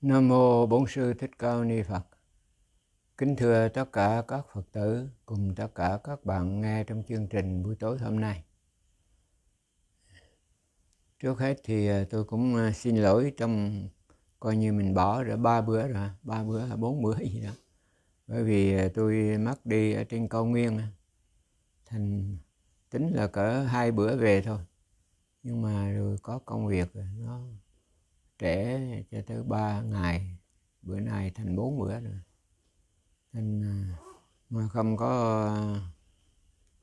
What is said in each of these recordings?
Nam mô Bổn sư Thích Ca Ni Phật. Kính thưa tất cả các Phật tử cùng tất cả các bạn nghe trong chương trình buổi tối hôm nay. Trước hết thì à, tôi cũng à, xin lỗi trong coi như mình bỏ ra ba bữa rồi, ba bữa hay bốn bữa gì đó. Bởi vì à, tôi mất đi ở trên cao nguyên thành tính là cỡ hai bữa về thôi. Nhưng mà rồi có công việc nó trễ cho tới ba ngày bữa nay thành bốn bữa rồi nên à, mà không có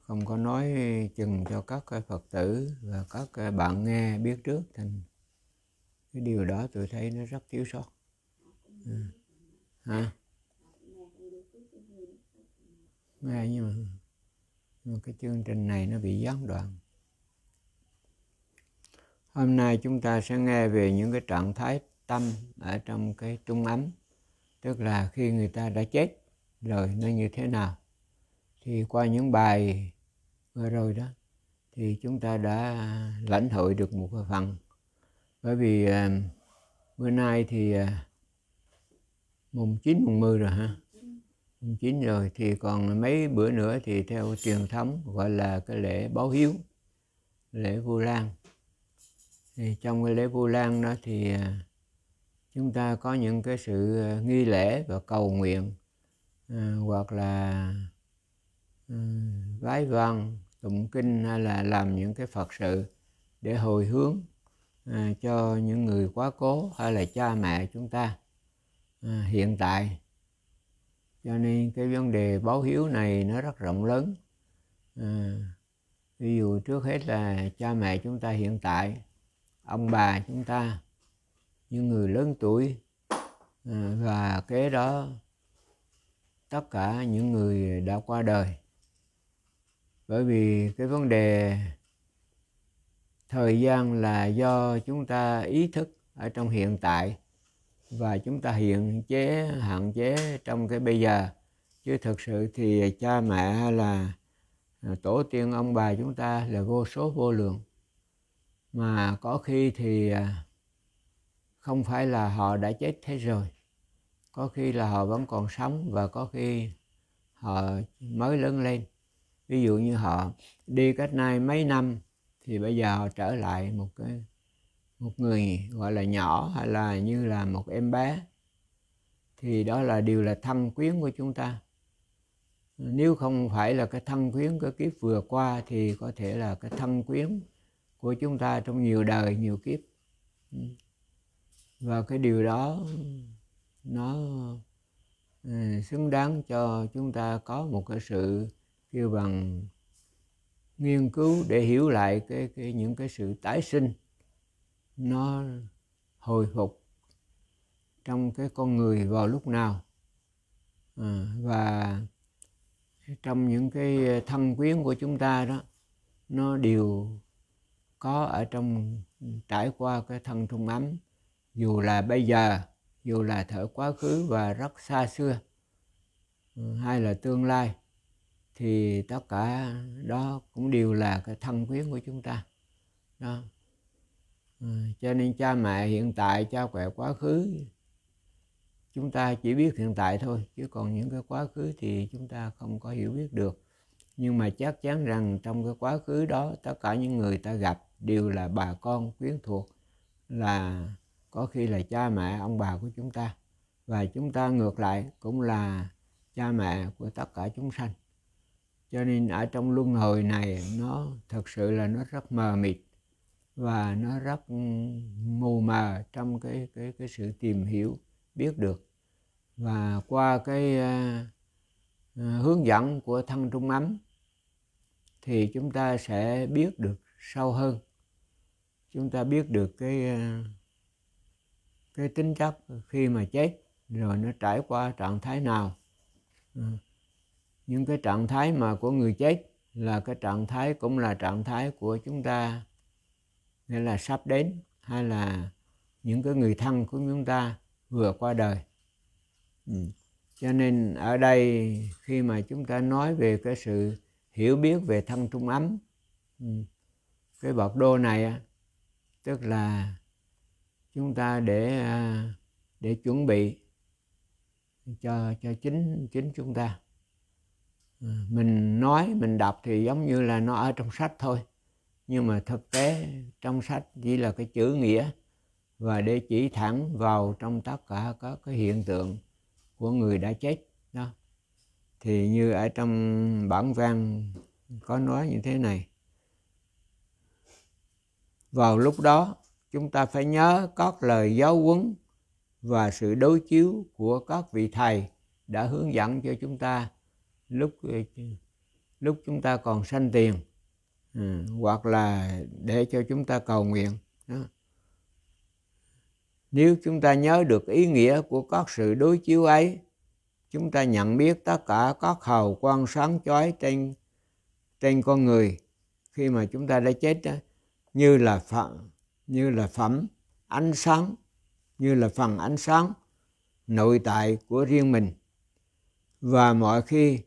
không có nói chừng cho các à, phật tử và các à, bạn nghe biết trước thành cái điều đó tôi thấy nó rất thiếu sót ừ. hả nghe nhưng mà, nhưng mà cái chương trình này nó bị gián đoạn Hôm nay chúng ta sẽ nghe về những cái trạng thái tâm ở trong cái trung ấm, tức là khi người ta đã chết rồi nó như thế nào. Thì qua những bài vừa rồi đó thì chúng ta đã lãnh hội được một phần. Bởi vì ờ, bữa nay thì ờ, mùng 9 mùng 10 rồi ha. Mùng 9 rồi thì còn mấy bữa nữa thì theo truyền thống gọi là cái lễ báo hiếu, lễ Vu Lan thì trong cái lễ Vu Lan đó thì à, chúng ta có những cái sự à, nghi lễ và cầu nguyện à, hoặc là à, vái văn vâng, tụng kinh hay là làm những cái phật sự để hồi hướng à, cho những người quá cố hay là cha mẹ chúng ta à, hiện tại cho nên cái vấn đề báo hiếu này nó rất rộng lớn à, ví dụ trước hết là cha mẹ chúng ta hiện tại ông bà chúng ta những người lớn tuổi à, và kế đó tất cả những người đã qua đời bởi vì cái vấn đề thời gian là do chúng ta ý thức ở trong hiện tại và chúng ta hiện chế hạn chế trong cái bây giờ chứ thực sự thì cha mẹ là tổ tiên ông bà chúng ta là vô số vô lượng mà có khi thì à, không phải là họ đã chết thế rồi có khi là họ vẫn còn sống và có khi họ mới lớn lên ví dụ như họ đi cách nay mấy năm thì bây giờ họ trở lại một cái một người gọi là nhỏ hay là như là một em bé thì đó là điều là thân quyến của chúng ta nếu không phải là cái thân quyến cái kiếp vừa qua thì có thể là cái thân quyến của chúng ta trong nhiều đời nhiều kiếp ừ. và cái điều đó nó ừ, xứng đáng cho chúng ta có một cái sự kêu bằng nghiên cứu để hiểu lại cái, cái những cái sự tái sinh nó hồi phục trong cái con người vào lúc nào à, và trong những cái thâm quyến của chúng ta đó nó đều có ở trong trải qua cái thân trung ấm dù là bây giờ dù là thở quá khứ và rất xa xưa hay là tương lai thì tất cả đó cũng đều là cái thân quyến của chúng ta đó ừ, cho nên cha mẹ hiện tại cha mẹ quá khứ chúng ta chỉ biết hiện tại thôi chứ còn những cái quá khứ thì chúng ta không có hiểu biết được nhưng mà chắc chắn rằng trong cái quá khứ đó tất cả những người ta gặp đều là bà con quyến thuộc là có khi là cha mẹ ông bà của chúng ta và chúng ta ngược lại cũng là cha mẹ của tất cả chúng sanh cho nên ở trong luân hồi này nó thật sự là nó rất mờ mịt và nó rất ừ, mù mờ trong cái cái cái sự tìm hiểu biết được và qua cái uh, hướng dẫn của thân trung ấm thì chúng ta sẽ biết được sâu hơn chúng ta biết được cái ờ, cái tính chất khi mà chết rồi nó trải qua trạng thái nào ờ, những cái trạng thái mà của người chết là cái trạng thái cũng là trạng thái của chúng ta nghĩa là sắp đến hay là những cái người thân của chúng ta vừa qua đời ừ, cho nên ở đây khi mà chúng ta nói về cái sự hiểu biết về thân trung ấm ừ, cái bậc đô này tức là chúng ta để à, để chuẩn bị cho cho chính chính chúng ta ừ, mình nói mình đọc thì giống như là nó ở trong sách thôi nhưng mà thực tế trong sách chỉ là cái chữ nghĩa và để chỉ thẳng vào trong tất cả các cái hiện tượng của người đã chết đó thì như ở trong bản văn có nói như thế này vào lúc đó chúng ta phải nhớ các lời giáo huấn và sự đối chiếu của các vị thầy đã hướng dẫn cho chúng ta lúc lúc chúng ta còn sanh tiền ừ, hoặc là để cho chúng ta cầu nguyện đó. nếu chúng ta nhớ được ý nghĩa của các sự đối chiếu ấy chúng ta nhận biết tất cả các hào quang sáng chói trên trên con người khi mà chúng ta đã chết đó như là phẩm như là phẩm ánh sáng như là phần ánh sáng nội tại của riêng mình và mọi khi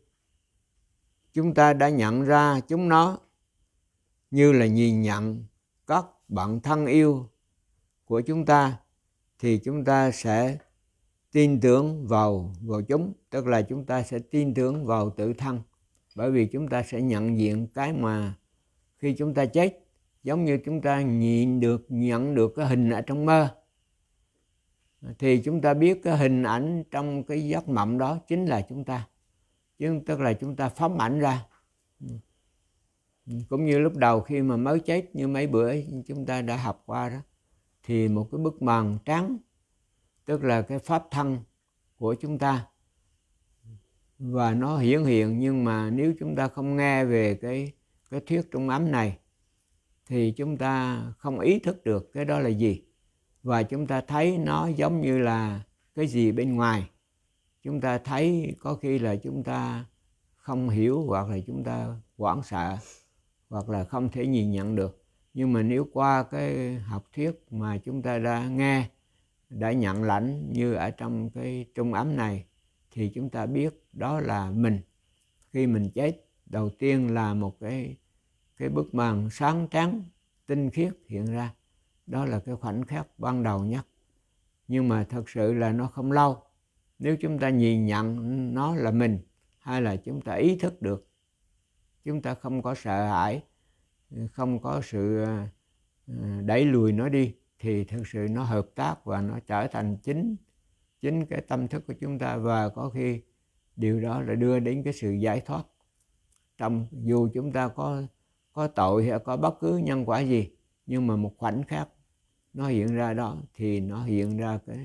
chúng ta đã nhận ra chúng nó như là nhìn nhận các bạn thân yêu của chúng ta thì chúng ta sẽ tin tưởng vào vào chúng tức là chúng ta sẽ tin tưởng vào tự thân bởi vì chúng ta sẽ nhận diện cái mà khi chúng ta chết giống như chúng ta nhìn được nhận được cái hình ở trong mơ thì chúng ta biết cái hình ảnh trong cái giấc mộng đó chính là chúng ta chứ tức là chúng ta phóng ảnh ra cũng như lúc đầu khi mà mới chết như mấy bữa chúng ta đã học qua đó thì một cái bức màn trắng tức là cái pháp thân của chúng ta và nó hiển hiện nhưng mà nếu chúng ta không nghe về cái cái thuyết trung ấm này thì chúng ta không ý thức được cái đó là gì và chúng ta thấy nó giống như là cái gì bên ngoài chúng ta thấy có khi là chúng ta không hiểu hoặc là chúng ta hoảng sợ hoặc là không thể nhìn nhận được nhưng mà nếu qua cái học thuyết mà chúng ta đã nghe đã nhận lãnh như ở trong cái trung ấm này thì chúng ta biết đó là mình khi mình chết đầu tiên là một cái cái bức màn sáng trắng tinh khiết hiện ra đó là cái khoảnh khắc ban đầu nhất nhưng mà thật sự là nó không lâu nếu chúng ta nhìn nhận nó là mình hay là chúng ta ý thức được chúng ta không có sợ hãi không có sự ờ, đẩy lùi nó đi thì thực sự nó hợp tác và nó trở thành chính chính cái tâm thức của chúng ta và có khi điều đó là đưa đến cái sự giải thoát trong dù chúng ta có có tội hay có bất cứ nhân quả gì nhưng mà một khoảnh khắc nó hiện ra đó thì nó hiện ra cái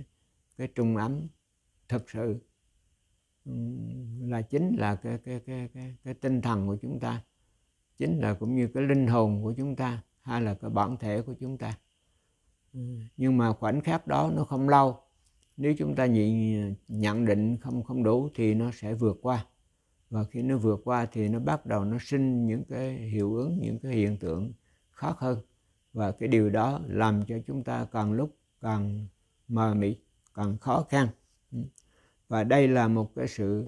cái trung ấm thực sự là chính là cái cái cái cái, cái tinh thần của chúng ta chính là cũng như cái linh hồn của chúng ta hay là cái bản thể của chúng ta nhưng mà khoảnh khắc đó nó không lâu nếu chúng ta nhận định không không đủ thì nó sẽ vượt qua và khi nó vượt qua thì nó bắt đầu nó sinh những cái hiệu ứng những cái hiện tượng khác hơn và cái điều đó làm cho chúng ta càng lúc càng mờ mịt càng khó khăn và đây là một cái sự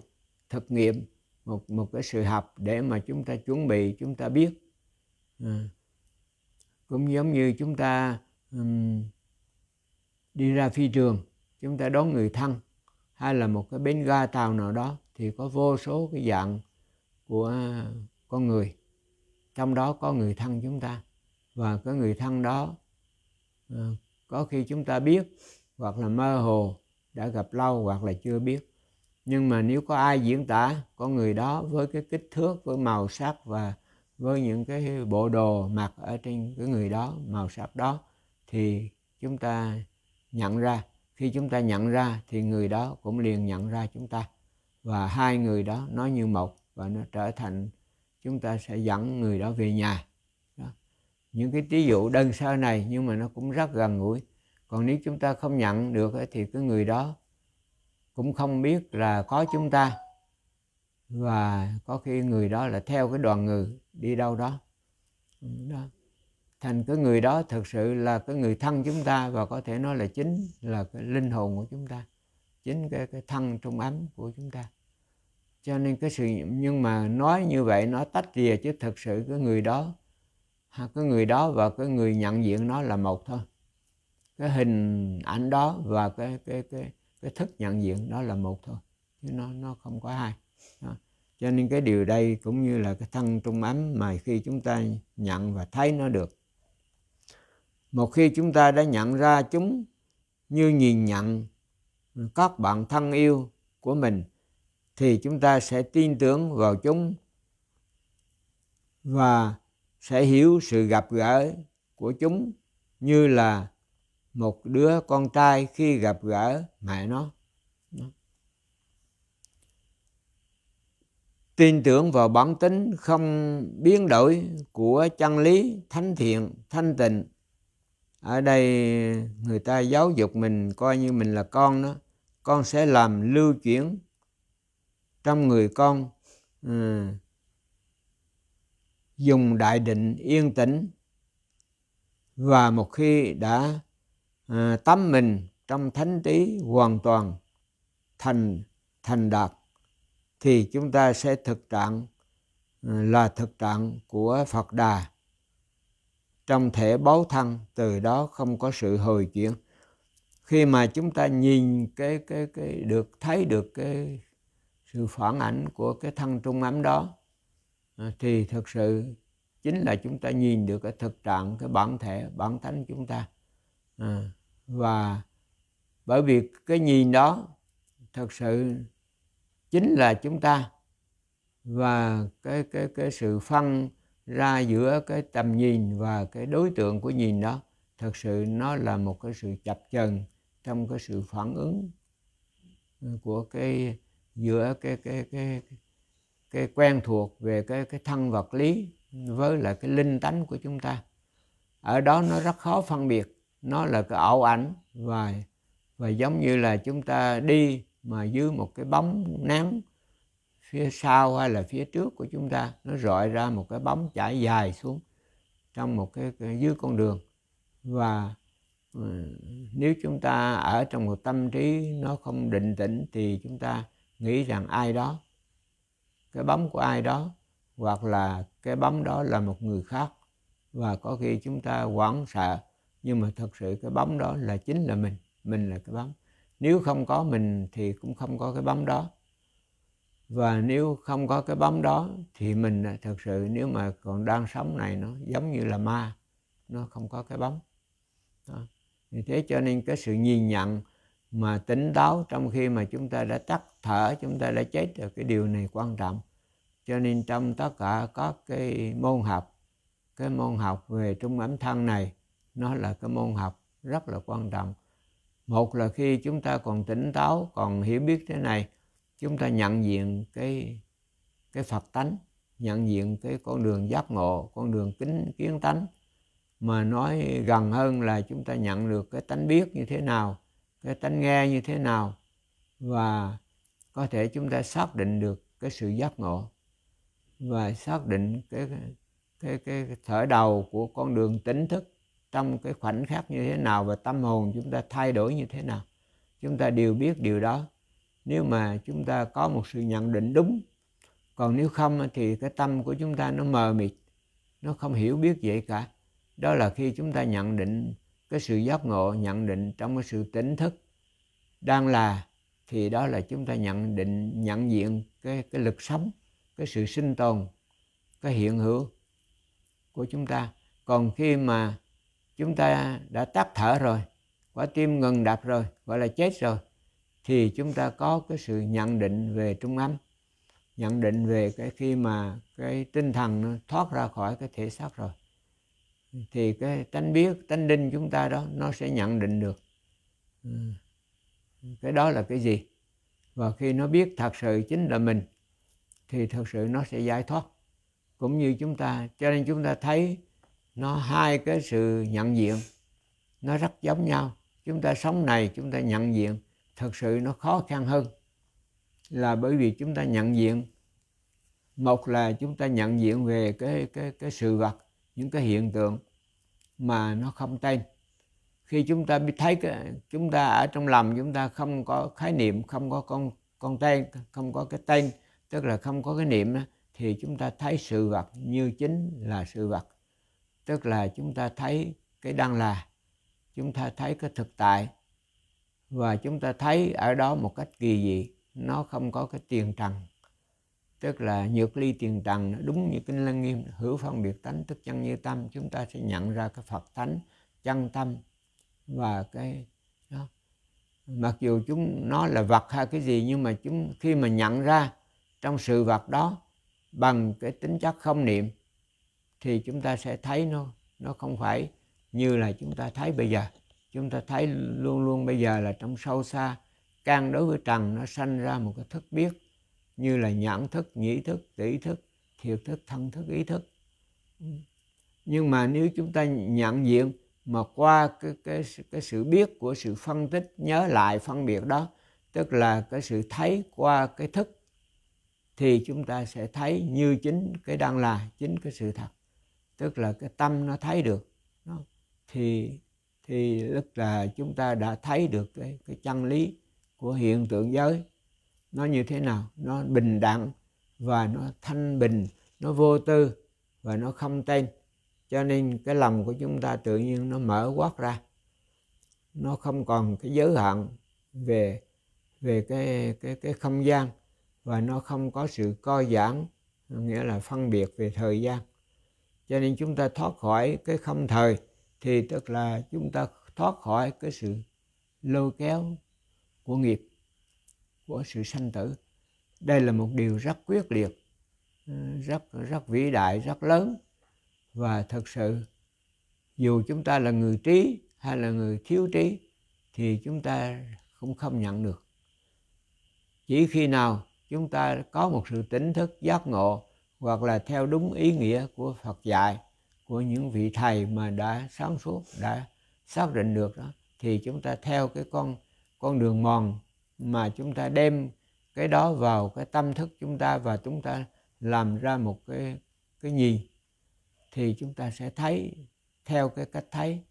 thực nghiệm một một cái sự học để mà chúng ta chuẩn bị chúng ta biết à. cũng giống như chúng ta um, đi ra phi trường chúng ta đón người thân hay là một cái bến ga tàu nào đó thì có vô số cái dạng của con người trong đó có người thân chúng ta và cái người thân đó ờ, có khi chúng ta biết hoặc là mơ hồ đã gặp lâu hoặc là chưa biết nhưng mà nếu có ai diễn tả con người đó với cái kích thước với màu sắc và với những cái bộ đồ mặc ở trên cái người đó màu sắc đó thì chúng ta nhận ra khi chúng ta nhận ra thì người đó cũng liền nhận ra chúng ta và hai người đó nói như một và nó trở thành chúng ta sẽ dẫn người đó về nhà đó. những cái ví dụ đơn sơ này nhưng mà nó cũng rất gần gũi còn nếu chúng ta không nhận được thì cái người đó cũng không biết là có chúng ta và có khi người đó là theo cái đoàn người đi đâu đó, đó. thành cái người đó thực sự là cái người thân chúng ta và có thể nói là chính là cái linh hồn của chúng ta chính cái, cái thân trung ấm của chúng ta cho nên cái sự nhưng mà nói như vậy nó tách rìa chứ thực sự cái người đó cái người đó và cái người nhận diện nó là một thôi cái hình ảnh đó và cái cái cái cái thức nhận diện đó là một thôi chứ nó nó không có hai đó. cho nên cái điều đây cũng như là cái thân trung ấm mà khi chúng ta nhận và thấy nó được một khi chúng ta đã nhận ra chúng như nhìn nhận các bạn thân yêu của mình thì chúng ta sẽ tin tưởng vào chúng và sẽ hiểu sự gặp gỡ của chúng như là một đứa con trai khi gặp gỡ mẹ nó tin tưởng vào bản tính không biến đổi của chân lý thánh thiện thanh tịnh ở đây người ta giáo dục mình coi như mình là con đó con sẽ làm lưu chuyển trong người con ừ. dùng đại định yên tĩnh và một khi đã à, tắm mình trong thánh trí hoàn toàn thành thành đạt thì chúng ta sẽ thực trạng ừ, là thực trạng của Phật Đà trong thể báo thân từ đó không có sự hồi chuyển khi mà chúng ta nhìn cái cái cái được thấy được cái sự phản ảnh của cái thân trung ấm đó à, thì thực sự chính là chúng ta nhìn được cái thực trạng cái bản thể bản thánh chúng ta à, và bởi vì cái nhìn đó thực sự chính là chúng ta và cái cái cái sự phân ra giữa cái tầm nhìn và cái đối tượng của nhìn đó thực sự nó là một cái sự chập chờn trong cái sự phản ứng ờ, của cái giữa cái cái cái cái, cái quen thuộc về cái cái thân vật lý với lại cái linh tánh của chúng ta ở đó nó rất khó phân biệt nó là cái ảo ảnh và và giống như là chúng ta đi mà dưới một cái bóng nắng phía sau hay là phía trước của chúng ta nó rọi ra một cái bóng chảy dài xuống trong một cái, cái dưới con đường và nếu chúng ta ở trong một tâm trí nó không định tĩnh thì chúng ta nghĩ rằng ai đó cái bóng của ai đó hoặc là cái bóng đó là một người khác và có khi chúng ta hoảng sợ nhưng mà thật sự cái bóng đó là chính là mình mình là cái bóng nếu không có mình thì cũng không có cái bóng đó và nếu không có cái bóng đó thì mình thật sự nếu mà còn đang sống này nó giống như là ma nó không có cái bóng đó vì thế cho nên cái sự nhìn nhận mà tỉnh táo trong khi mà chúng ta đã tắt thở chúng ta đã chết được cái điều này quan trọng cho nên trong tất cả các cái môn học cái môn học về trung ấm thân này nó là cái môn học rất là quan trọng một là khi chúng ta còn tỉnh táo còn hiểu biết thế này chúng ta nhận diện cái cái phật tánh nhận diện cái con đường giác ngộ con đường kính kiến tánh mà nói gần hơn là chúng ta nhận được cái tánh biết như thế nào cái tánh nghe như thế nào và có thể chúng ta xác định được cái sự giác ngộ và xác định cái cái cái thở đầu của con đường tỉnh thức trong cái khoảnh khắc như thế nào và tâm hồn chúng ta thay đổi như thế nào chúng ta đều biết điều đó nếu mà chúng ta có một sự nhận định đúng còn nếu không thì cái tâm của chúng ta nó mờ mịt nó không hiểu biết vậy cả đó là khi chúng ta nhận định cái sự giác ngộ nhận định trong cái sự tỉnh thức đang là thì đó là chúng ta nhận định nhận diện cái cái lực sống cái sự sinh tồn cái hiện hữu của chúng ta còn khi mà chúng ta đã tắt thở rồi quả tim ngừng đập rồi gọi là chết rồi thì chúng ta có cái sự nhận định về trung ấm nhận định về cái khi mà cái tinh thần nó thoát ra khỏi cái thể xác rồi Ừ. thì cái tánh biết tánh linh chúng ta đó nó sẽ nhận định được ừ. cái đó là cái gì và khi nó biết thật sự chính là mình thì thật sự nó sẽ giải thoát cũng như chúng ta cho nên chúng ta thấy nó hai cái sự nhận diện nó rất giống nhau chúng ta sống này chúng ta nhận diện thật sự nó khó khăn hơn là bởi vì chúng ta nhận diện một là chúng ta nhận diện về cái cái cái sự vật những cái hiện tượng mà nó không tên khi chúng ta biết thấy cái, chúng ta ở trong lòng chúng ta không có khái niệm không có con con tên không có cái tên tức là không có cái niệm đó, thì chúng ta thấy sự vật như chính là sự vật tức là chúng ta thấy cái đang là chúng ta thấy cái thực tại và chúng ta thấy ở đó một cách kỳ dị nó không có cái tiền trần tức là nhược ly tiền trần đúng như kinh lăng nghiêm hữu phân biệt tánh tức chân như tâm chúng ta sẽ nhận ra cái phật tánh chân tâm và cái đó mặc dù chúng nó là vật hay cái gì nhưng mà chúng khi mà nhận ra trong sự vật đó bằng cái tính chất không niệm thì chúng ta sẽ thấy nó nó không phải như là chúng ta thấy bây giờ chúng ta thấy luôn luôn bây giờ là trong sâu xa can đối với trần nó sanh ra một cái thức biết như là nhãn thức, nhĩ thức, tỷ thức, thiệt thức, thân thức, ý thức. Nhưng mà nếu chúng ta nhận diện mà qua cái, cái, cái sự biết của sự phân tích, nhớ lại phân biệt đó, tức là cái sự thấy qua cái thức, thì chúng ta sẽ thấy như chính cái đang là, chính cái sự thật. Tức là cái tâm nó thấy được. Đó. Thì thì tức là chúng ta đã thấy được cái, cái chân lý của hiện tượng giới nó như thế nào nó bình đẳng và nó thanh bình nó vô tư và nó không tên cho nên cái lòng của chúng ta tự nhiên nó mở quát ra nó không còn cái giới hạn về về cái cái cái không gian và nó không có sự co giãn nghĩa là phân biệt về thời gian cho nên chúng ta thoát khỏi cái không thời thì tức là chúng ta thoát khỏi cái sự lôi kéo của nghiệp của sự sanh tử đây là một điều rất quyết liệt ừ, rất rất vĩ đại rất lớn và thật sự dù chúng ta là người trí hay là người thiếu trí thì chúng ta cũng không nhận được chỉ khi nào chúng ta có một sự tỉnh thức giác ngộ hoặc là theo đúng ý nghĩa của Phật dạy của những vị thầy mà đã sáng suốt đã xác định được đó thì chúng ta theo cái con con đường mòn mà chúng ta đem cái đó vào cái tâm thức chúng ta và chúng ta làm ra một cái cái nhìn thì chúng ta sẽ thấy theo cái cách thấy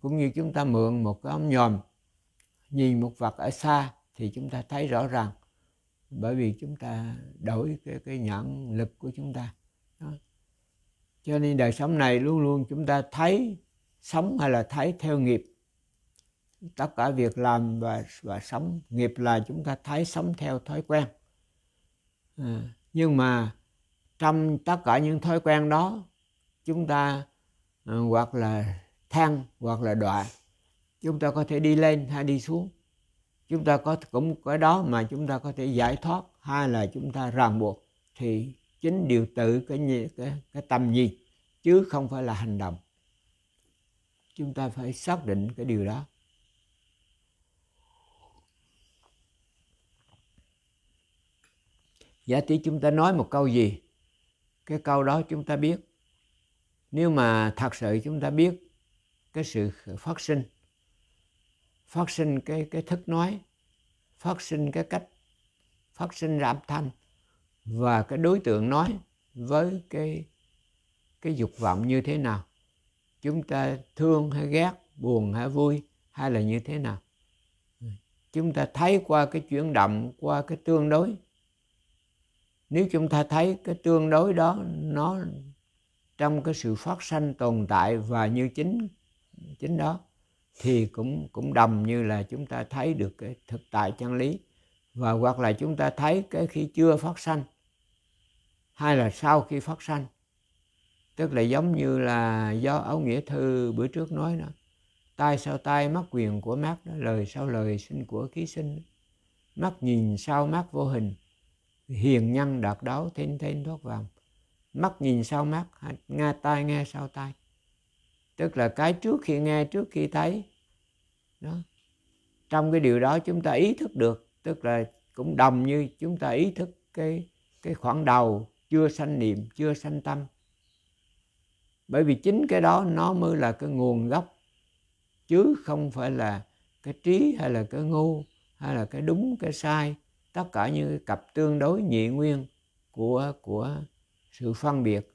cũng như chúng ta mượn một cái ống nhòm nhìn một vật ở xa thì chúng ta thấy rõ ràng bởi vì chúng ta đổi cái cái nhãn lực của chúng ta đó. cho nên đời sống này luôn luôn chúng ta thấy sống hay là thấy theo nghiệp tất cả việc làm và và sống nghiệp là chúng ta thấy sống theo thói quen à, nhưng mà trong tất cả những thói quen đó chúng ta à, hoặc là than hoặc là đoạn chúng ta có thể đi lên hay đi xuống chúng ta có cũng cái đó mà chúng ta có thể giải thoát hay là chúng ta ràng buộc thì chính điều tự cái cái, cái tâm nhìn chứ không phải là hành động chúng ta phải xác định cái điều đó giả tỷ chúng ta nói một câu gì cái câu đó chúng ta biết nếu mà thật sự chúng ta biết cái sự phát sinh phát sinh cái cái thức nói phát sinh cái cách phát sinh ra thanh và cái đối tượng nói với cái cái dục vọng như thế nào chúng ta thương hay ghét buồn hay vui hay là như thế nào chúng ta thấy qua cái chuyển động qua cái tương đối nếu chúng ta thấy cái tương đối đó nó trong cái sự phát sanh tồn tại và như chính chính đó thì cũng cũng đồng như là chúng ta thấy được cái thực tại chân lý và hoặc là chúng ta thấy cái khi chưa phát sanh hay là sau khi phát sanh tức là giống như là do áo nghĩa thư bữa trước nói đó tai sau tai mắt quyền của mắt đó, lời sau lời sinh của khí sinh mắt nhìn sau mắt vô hình hiền nhân đạt đấu thinh thinh thoát vàng mắt nhìn sau mắt nghe tai nghe sau tai tức là cái trước khi nghe trước khi thấy đó trong cái điều đó chúng ta ý thức được tức là cũng đồng như chúng ta ý thức cái cái khoảng đầu chưa sanh niệm chưa sanh tâm bởi vì chính cái đó nó mới là cái nguồn gốc chứ không phải là cái trí hay là cái ngu hay là cái đúng cái sai tất cả những cặp tương đối nhị nguyên của của sự phân biệt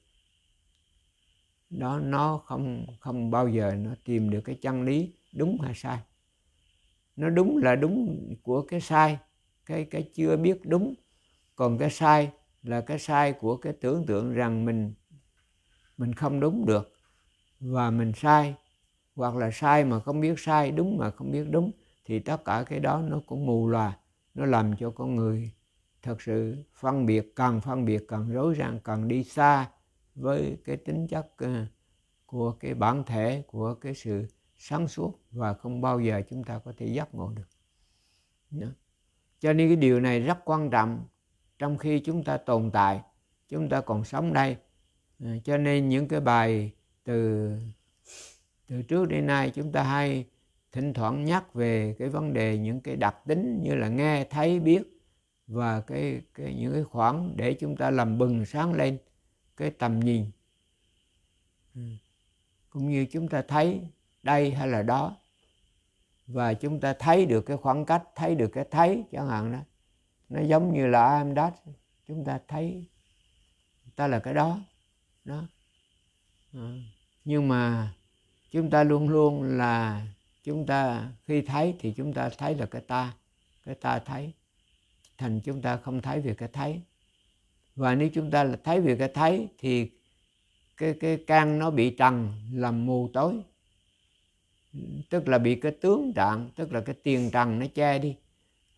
đó nó không không bao giờ nó tìm được cái chân lý đúng hay sai nó đúng là đúng của cái sai cái cái chưa biết đúng còn cái sai là cái sai của cái tưởng tượng rằng mình mình không đúng được và mình sai hoặc là sai mà không biết sai đúng mà không biết đúng thì tất cả cái đó nó cũng mù loà nó làm cho con người thật sự phân biệt càng phân biệt càng rối ràng càng đi xa với cái tính chất ờ, của cái bản thể của cái sự sáng suốt và không bao giờ chúng ta có thể giác ngộ được cho nên cái điều này rất quan trọng trong khi chúng ta tồn tại chúng ta còn sống đây ờ, cho nên những cái bài từ từ trước đến nay chúng ta hay thỉnh thoảng nhắc về cái vấn đề những cái đặc tính như là nghe thấy biết và cái, cái những cái khoảng để chúng ta làm bừng sáng lên cái tầm nhìn ừ. cũng như chúng ta thấy đây hay là đó và chúng ta thấy được cái khoảng cách thấy được cái thấy chẳng hạn đó nó giống như là am đó chúng ta thấy ta là cái đó đó ờ. nhưng mà chúng ta luôn luôn là chúng ta khi thấy thì chúng ta thấy là cái ta cái ta thấy thành chúng ta không thấy về cái thấy và nếu chúng ta là thấy về cái thấy thì cái cái can nó bị trần làm mù tối tức là bị cái tướng trạng tức là cái tiền trần nó che đi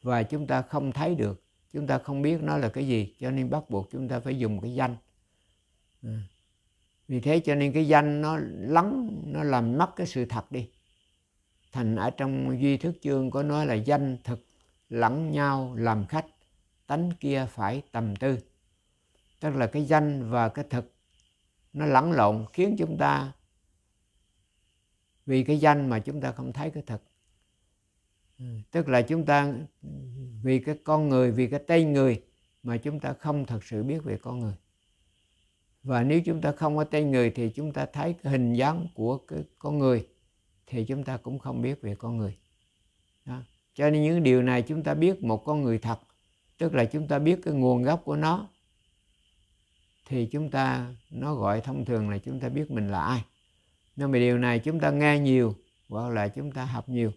và chúng ta không thấy được chúng ta không biết nó là cái gì cho nên bắt buộc chúng ta phải dùng cái danh ừ. vì thế cho nên cái danh nó lắng nó làm mất cái sự thật đi thành ở trong duy thức chương có nói là danh thực lẫn nhau làm khách tánh kia phải tầm tư tức là cái danh và cái thực nó lẫn lộn khiến chúng ta vì cái danh mà chúng ta không thấy cái thực ừ, tức là chúng ta vì cái con người vì cái tên người mà chúng ta không thật sự biết về con người và nếu chúng ta không có tên người thì chúng ta thấy cái hình dáng của cái con người thì chúng ta cũng không biết về con người đó. cho nên những điều này chúng ta biết một con người thật tức là chúng ta biết cái nguồn gốc của nó thì chúng ta nó gọi thông thường là chúng ta biết mình là ai nhưng mà điều này chúng ta nghe nhiều hoặc là chúng ta học nhiều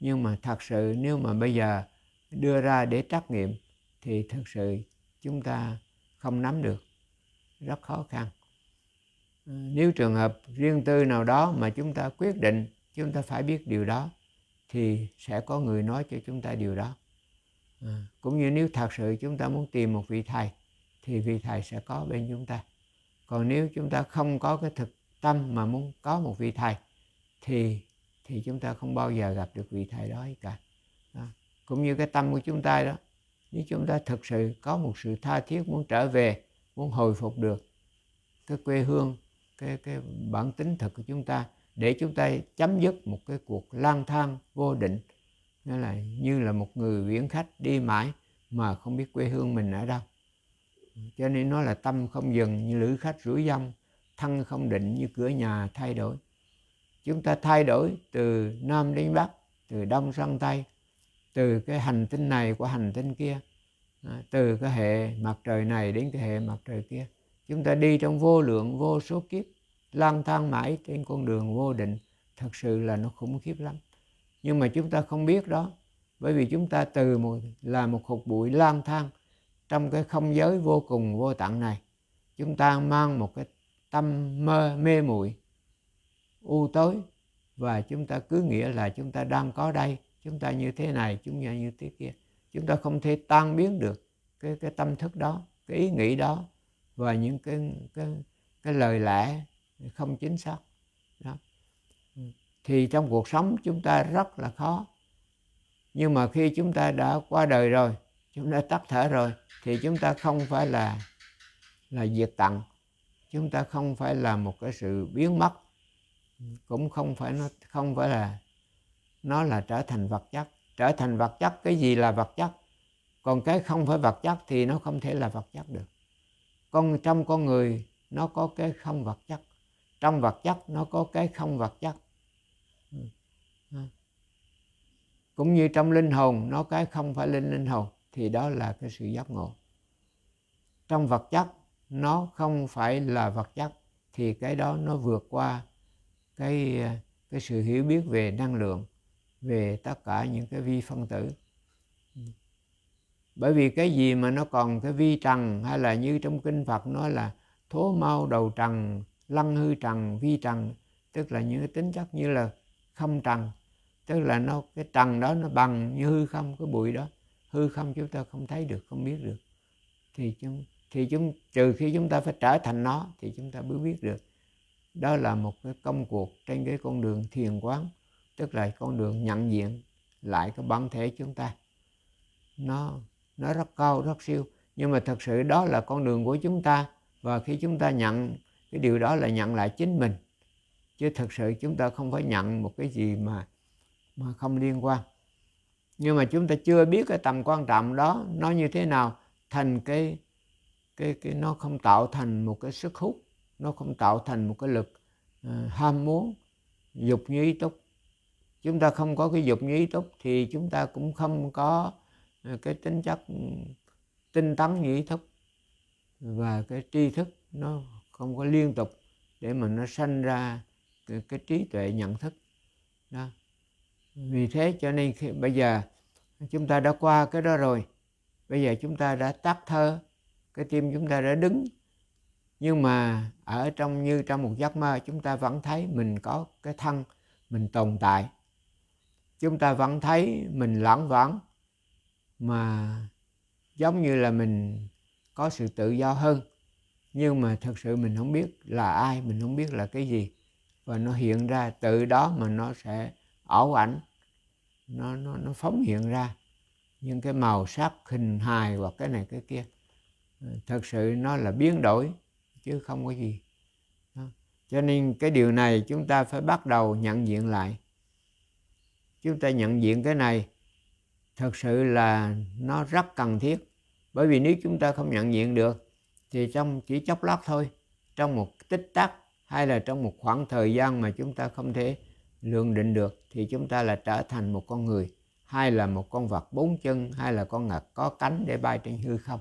nhưng mà thật sự nếu mà bây giờ đưa ra để trắc nghiệm thì thật sự chúng ta không nắm được rất khó khăn ờ, nếu trường hợp riêng tư nào đó mà chúng ta quyết định chúng ta phải biết điều đó thì sẽ có người nói cho chúng ta điều đó à, cũng như nếu thật sự chúng ta muốn tìm một vị thầy thì vị thầy sẽ có bên chúng ta còn nếu chúng ta không có cái thực tâm mà muốn có một vị thầy thì thì chúng ta không bao giờ gặp được vị thầy đó cả đó. cũng như cái tâm của chúng ta đó nếu chúng ta thực sự có một sự tha thiết muốn trở về muốn hồi phục được cái quê hương cái cái bản tính thật của chúng ta để chúng ta chấm dứt một cái cuộc lang thang vô định nó là như là một người viễn khách đi mãi mà không biết quê hương mình ở đâu cho nên nó là tâm không dừng như lữ khách rủi dông thân không định như cửa nhà thay đổi chúng ta thay đổi từ nam đến bắc từ đông sang tây từ cái hành tinh này qua hành tinh kia à, từ cái hệ mặt trời này đến cái hệ mặt trời kia chúng ta đi trong vô lượng vô số kiếp lang thang mãi trên con đường vô định thật sự là nó khủng khiếp lắm nhưng mà chúng ta không biết đó bởi vì chúng ta từ một, là một hột bụi lang thang trong cái không giới vô cùng vô tận này chúng ta mang một cái tâm mơ mê muội u tối và chúng ta cứ nghĩa là chúng ta đang có đây chúng ta như thế này chúng ta như thế kia chúng ta không thể tan biến được cái cái tâm thức đó cái ý nghĩ đó và những cái cái cái lời lẽ không chính xác đó ừ. thì trong cuộc sống chúng ta rất là khó nhưng mà khi chúng ta đã qua đời rồi chúng ta tắt thở rồi thì chúng ta không phải là là diệt tận chúng ta không phải là một cái sự biến mất ừ. cũng không phải nó không phải là nó là trở thành vật chất trở thành vật chất cái gì là vật chất còn cái không phải vật chất thì nó không thể là vật chất được con trong con người nó có cái không vật chất trong vật chất nó có cái không vật chất cũng như trong linh hồn nó cái không phải linh linh hồn thì đó là cái sự giác ngộ trong vật chất nó không phải là vật chất thì cái đó nó vượt qua cái cái sự hiểu biết về năng lượng về tất cả những cái vi phân tử bởi vì cái gì mà nó còn cái vi trần hay là như trong kinh phật nói là thố mau đầu trần lăng hư trần vi trần tức là những cái tính chất như là không trần tức là nó cái trần đó nó bằng như hư không cái bụi đó hư không chúng ta không thấy được không biết được thì chúng thì chúng trừ khi chúng ta phải trở thành nó thì chúng ta mới biết được đó là một cái công cuộc trên cái con đường thiền quán tức là con đường nhận diện lại cái bản thể chúng ta nó nó rất cao rất siêu nhưng mà thật sự đó là con đường của chúng ta và khi chúng ta nhận cái điều đó là nhận lại chính mình chứ thật sự chúng ta không phải nhận một cái gì mà mà không liên quan nhưng mà chúng ta chưa biết cái tầm quan trọng đó nó như thế nào thành cái cái cái nó không tạo thành một cái sức hút nó không tạo thành một cái lực uh, ham muốn dục như ý túc chúng ta không có cái dục như ý túc thì chúng ta cũng không có ờ, cái tính chất ừ, tinh tấn như ý thức và cái tri thức nó không có liên tục để mà nó sanh ra cái, cái trí tuệ nhận thức đó vì thế cho nên khi, bây giờ chúng ta đã qua cái đó rồi bây giờ chúng ta đã tắt thơ cái tim chúng ta đã đứng nhưng mà ở trong như trong một giấc mơ chúng ta vẫn thấy mình có cái thân mình tồn tại chúng ta vẫn thấy mình lãng vãng mà giống như là mình có sự tự do hơn nhưng mà thật sự mình không biết là ai mình không biết là cái gì và nó hiện ra từ đó mà nó sẽ ảo ảnh nó nó nó phóng hiện ra những cái màu sắc hình hài hoặc cái này cái kia ờ, thật sự nó là biến đổi chứ không có gì cho nên cái điều này chúng ta phải bắt đầu nhận diện lại chúng ta nhận diện cái này thật sự là nó rất cần thiết bởi vì nếu chúng ta không nhận diện được thì trong chỉ chốc lát thôi trong một tích tắc hay là trong một khoảng thời gian mà chúng ta không thể lượng định được thì chúng ta là trở thành một con người hay là một con vật bốn chân hay là con ngạc có cánh để bay trên hư không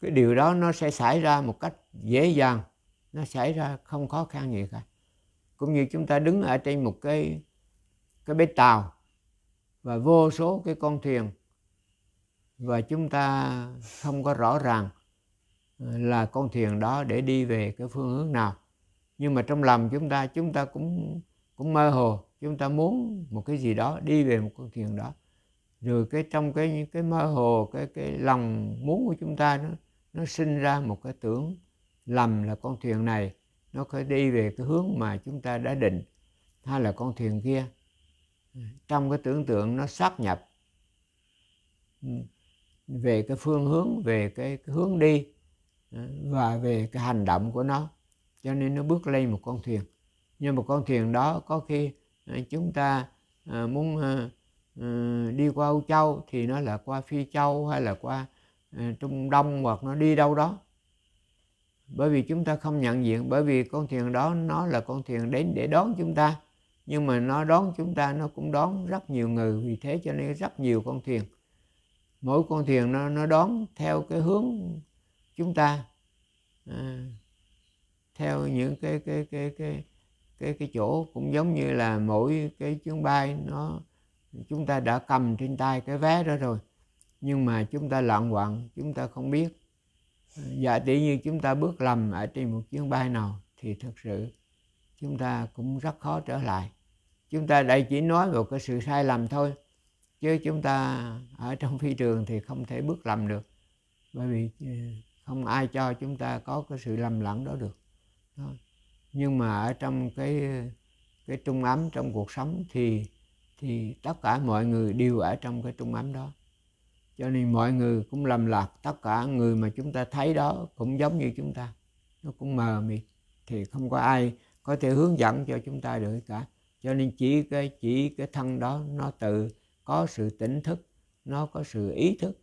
cái điều đó nó sẽ xảy ra một cách dễ dàng nó xảy ra không khó khăn gì cả cũng như chúng ta đứng ở trên một cái cái bến tàu và vô số cái con thuyền và chúng ta không có rõ ràng là con thuyền đó để đi về cái phương hướng nào nhưng mà trong lòng chúng ta chúng ta cũng cũng mơ hồ chúng ta muốn một cái gì đó đi về một con thuyền đó rồi cái trong cái cái mơ hồ cái cái lòng muốn của chúng ta nó nó sinh ra một cái tưởng lầm là con thuyền này nó phải đi về cái hướng mà chúng ta đã định hay là con thuyền kia trong cái tưởng tượng nó sáp nhập ừ, về cái phương hướng về cái, cái hướng đi và về cái hành động của nó cho nên nó bước lên một con thuyền nhưng một con thuyền đó có khi à, chúng ta à, muốn à, đi qua Âu Châu thì nó là qua Phi Châu hay là qua Trung Đông hoặc nó đi đâu đó bởi vì chúng ta không nhận diện bởi vì con thuyền đó nó là con thuyền đến để đón chúng ta nhưng mà nó đón chúng ta nó cũng đón rất nhiều người vì thế cho nên rất nhiều con thuyền mỗi con thuyền nó nó đón theo cái hướng chúng ta à, theo những cái cái cái cái cái cái chỗ cũng giống như là mỗi cái chuyến bay nó chúng ta đã cầm trên tay cái vé đó rồi nhưng mà chúng ta loạn quạng chúng ta không biết à, giả dạ, tỷ như chúng ta bước lầm ở trên một chuyến bay nào thì thực sự chúng ta cũng rất khó trở lại chúng ta đây chỉ nói một cái sự sai lầm thôi chứ chúng ta ở trong phi trường thì không thể bước lầm được bởi vì ờ, không ai cho chúng ta có cái sự lầm lẫn đó được nhưng mà ở trong cái cái trung ấm trong cuộc sống thì thì tất cả mọi người đều ở trong cái trung ấm đó cho nên mọi người cũng lầm lạc tất cả người mà chúng ta thấy đó cũng giống như chúng ta nó cũng mờ mịt thì không có ai có thể hướng dẫn cho chúng ta được cả cho nên chỉ cái chỉ cái thân đó nó tự có sự tỉnh thức nó có sự ý thức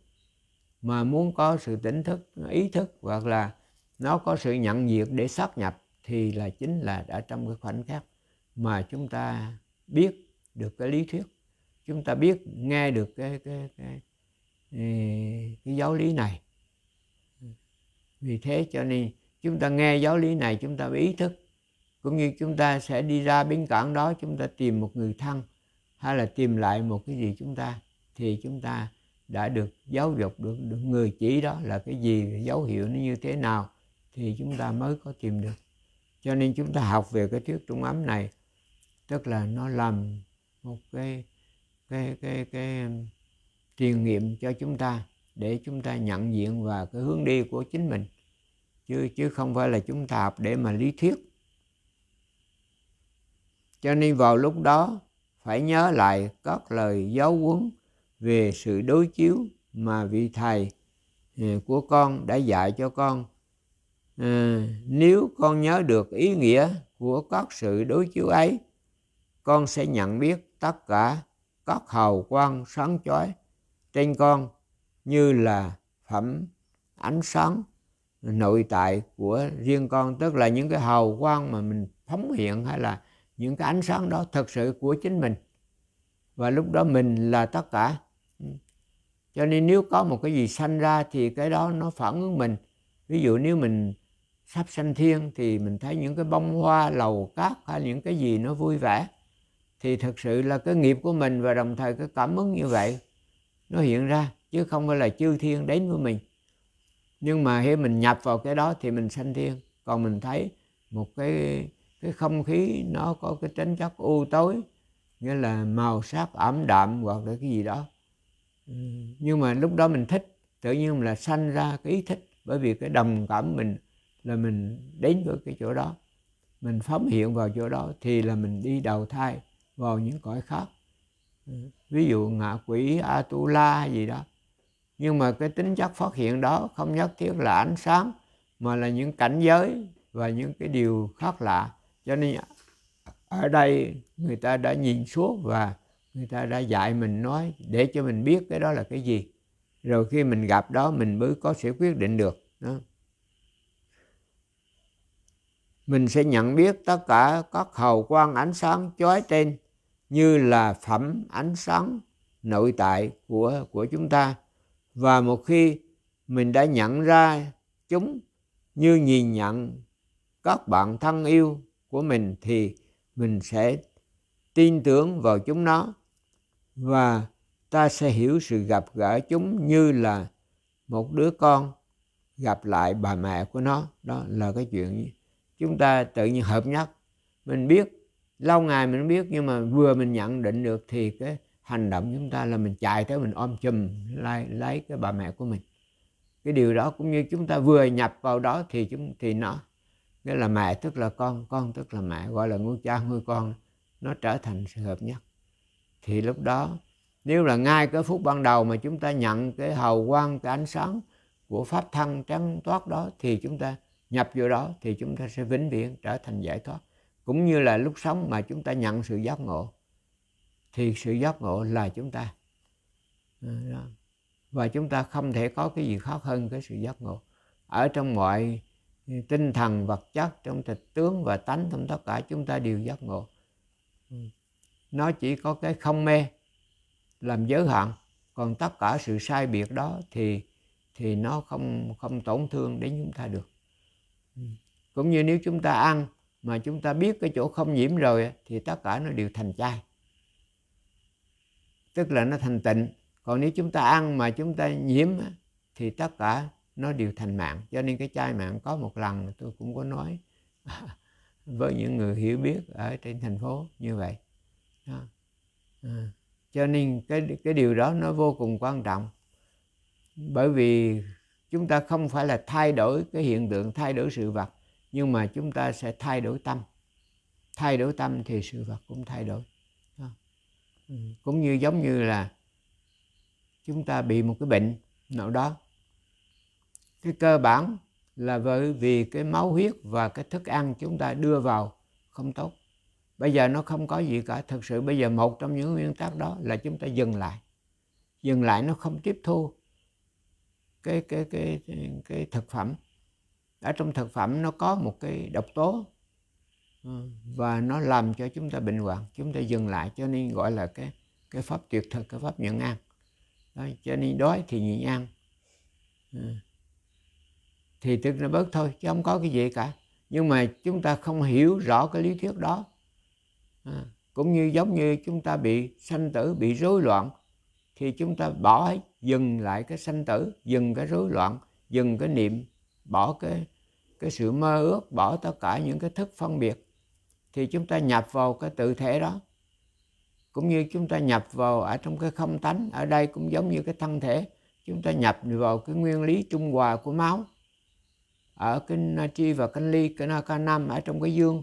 mà muốn có sự tỉnh thức ý thức hoặc là nó có sự nhận diện để xác nhập thì là chính là đã trong cái khoảnh khắc mà chúng ta biết được cái lý thuyết chúng ta biết nghe được cái cái cái, cái, cái giáo lý này vì thế cho nên chúng ta nghe giáo lý này chúng ta ý thức cũng như chúng ta sẽ đi ra bên cảng đó chúng ta tìm một người thân hay là tìm lại một cái gì chúng ta thì chúng ta đã được giáo dục được, được người chỉ đó là cái gì dấu hiệu nó như thế nào thì chúng ta mới có tìm được cho nên chúng ta học về cái thuyết trung ấm này tức là nó làm một cái cái cái cái truyền nghiệm cho chúng ta để chúng ta nhận diện và cái hướng đi của chính mình chứ chứ không phải là chúng ta học để mà lý thuyết cho nên vào lúc đó phải nhớ lại các lời giáo huấn về sự đối chiếu mà vị thầy ờ, của con đã dạy cho con ờ, nếu con nhớ được ý nghĩa của các sự đối chiếu ấy con sẽ nhận biết tất cả các hào quang sáng chói trên con như là phẩm ánh sáng nội tại của riêng con tức là những cái hào quang mà mình phóng hiện hay là những cái ánh sáng đó thật sự của chính mình và lúc đó mình là tất cả cho nên nếu có một cái gì sanh ra thì cái đó nó phản ứng mình ví dụ nếu mình sắp sanh thiên thì mình thấy những cái bông hoa lầu cát hay những cái gì nó vui vẻ thì thật sự là cái nghiệp của mình và đồng thời cái cảm ứng như vậy nó hiện ra chứ không phải là chư thiên đến với mình nhưng mà khi mình nhập vào cái đó thì mình sanh thiên còn mình thấy một cái cái không khí nó có cái tính chất u tối nghĩa là màu sắc ẩm đạm hoặc là cái gì đó nhưng mà lúc đó mình thích tự nhiên là sanh ra cái ý thích bởi vì cái đồng cảm mình là mình đến với cái chỗ đó mình phóng hiện vào chỗ đó thì là mình đi đầu thai vào những cõi khác ví dụ ngạ quỷ atula gì đó nhưng mà cái tính chất phát hiện đó không nhất thiết là ánh sáng mà là những cảnh giới và những cái điều khác lạ cho nên ở đây người ta đã nhìn xuống và người ta đã dạy mình nói để cho mình biết cái đó là cái gì rồi khi mình gặp đó mình mới có thể quyết định được đó. mình sẽ nhận biết tất cả các hầu quan ánh sáng chói trên như là phẩm ánh sáng nội tại của của chúng ta và một khi mình đã nhận ra chúng như nhìn nhận các bạn thân yêu của mình thì mình sẽ tin tưởng vào chúng nó và ta sẽ hiểu sự gặp gỡ chúng như là một đứa con gặp lại bà mẹ của nó đó là cái chuyện chúng ta tự nhiên hợp nhất mình biết lâu ngày mình biết nhưng mà vừa mình nhận định được thì cái hành động chúng ta là mình chạy tới mình ôm chùm lấy, lấy cái bà mẹ của mình cái điều đó cũng như chúng ta vừa nhập vào đó thì chúng thì nó nghĩa là mẹ tức là con con tức là mẹ gọi là ngôi cha ngôi con nó trở thành sự hợp nhất thì lúc đó nếu là ngay cái phút ban đầu mà chúng ta nhận cái hào quang cái ánh sáng của pháp thân trắng toát đó thì chúng ta nhập vô đó thì chúng ta sẽ vĩnh viễn trở thành giải thoát cũng như là lúc sống mà chúng ta nhận sự giác ngộ thì sự giác ngộ là chúng ta và chúng ta không thể có cái gì khác hơn cái sự giác ngộ ở trong mọi tinh thần vật chất trong thịt tướng và tánh trong tất cả chúng ta đều giác ngộ ừ nó chỉ có cái không mê làm giới hạn còn tất cả sự sai biệt đó thì thì nó không không tổn thương đến chúng ta được cũng như nếu chúng ta ăn mà chúng ta biết cái chỗ không nhiễm rồi thì tất cả nó đều thành chai tức là nó thành tịnh còn nếu chúng ta ăn mà chúng ta nhiễm thì tất cả nó đều thành mạng cho nên cái chai mạng có một lần tôi cũng có nói với những người hiểu biết ở trên thành phố như vậy À, cho nên cái cái điều đó nó vô cùng quan trọng bởi vì chúng ta không phải là thay đổi cái hiện tượng thay đổi sự vật nhưng mà chúng ta sẽ thay đổi tâm thay đổi tâm thì sự vật cũng thay đổi đó. Ừ. cũng như giống như là chúng ta bị một cái bệnh nào đó cái cơ bản là bởi vì cái máu huyết và cái thức ăn chúng ta đưa vào không tốt bây giờ nó không có gì cả thực sự bây giờ một trong những nguyên tắc đó là chúng ta dừng lại dừng lại nó không tiếp thu cái cái cái cái, thực phẩm ở trong thực phẩm nó có một cái độc tố ừ, và nó làm cho chúng ta bệnh hoạn chúng ta dừng lại cho nên gọi là cái cái pháp tuyệt thực cái pháp nhẫn ăn đó, cho nên đói thì nhịn ăn ừ. thì tức là bớt thôi chứ không có cái gì cả nhưng mà chúng ta không hiểu rõ cái lý thuyết đó Ừ. cũng như giống như chúng ta bị sanh tử bị rối loạn thì chúng ta bỏ dừng lại cái sanh tử dừng cái rối loạn dừng cái niệm bỏ cái cái sự mơ ước bỏ tất cả những cái thức phân biệt thì chúng ta nhập vào cái tự thể đó cũng như chúng ta nhập vào ở trong cái không tánh ở đây cũng giống như cái thân thể chúng ta nhập vào cái nguyên lý trung hòa của máu ở kinh chi và kinh ly kinh nam ở trong cái dương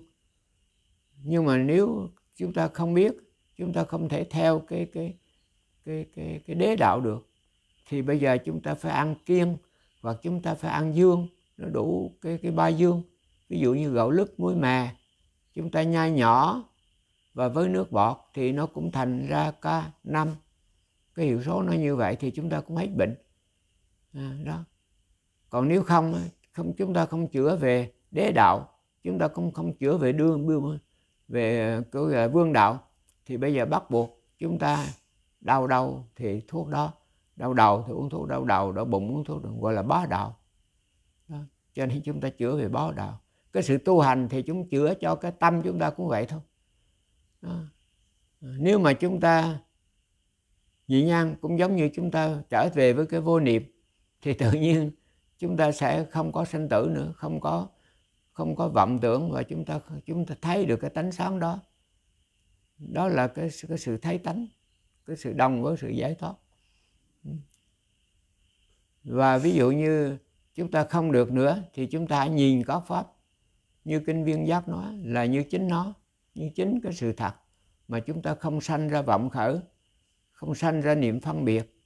nhưng mà nếu chúng ta không biết chúng ta không thể theo cái cái cái cái cái đế đạo được thì bây giờ chúng ta phải ăn kiêng và chúng ta phải ăn dương nó đủ cái cái ba dương ví dụ như gạo lứt muối mè chúng ta nhai nhỏ và với nước bọt thì nó cũng thành ra ca năm cái hiệu số nó như vậy thì chúng ta cũng hết bệnh à, đó còn nếu không không chúng ta không chữa về đế đạo chúng ta cũng không chữa về đương về cứ à, vương đạo thì bây giờ bắt buộc chúng ta đau đâu thì thuốc đó đau đầu thì uống thuốc đau đầu đau bụng uống thuốc gọi là bó đạo đó. cho nên chúng ta chữa về bó đạo cái sự tu hành thì chúng chữa cho cái tâm chúng ta cũng vậy thôi đó. À, nếu mà chúng ta dị nhan cũng giống như chúng ta trở về với cái vô niệm thì tự nhiên chúng ta sẽ không có sinh tử nữa không có không có vọng tưởng và chúng ta chúng ta thấy được cái tánh sáng đó đó là cái, cái sự thấy tánh cái sự đồng với sự giải thoát và ví dụ như chúng ta không được nữa thì chúng ta hãy nhìn các pháp như kinh viên giác nói là như chính nó như chính cái sự thật mà chúng ta không sanh ra vọng khởi không sanh ra niệm phân biệt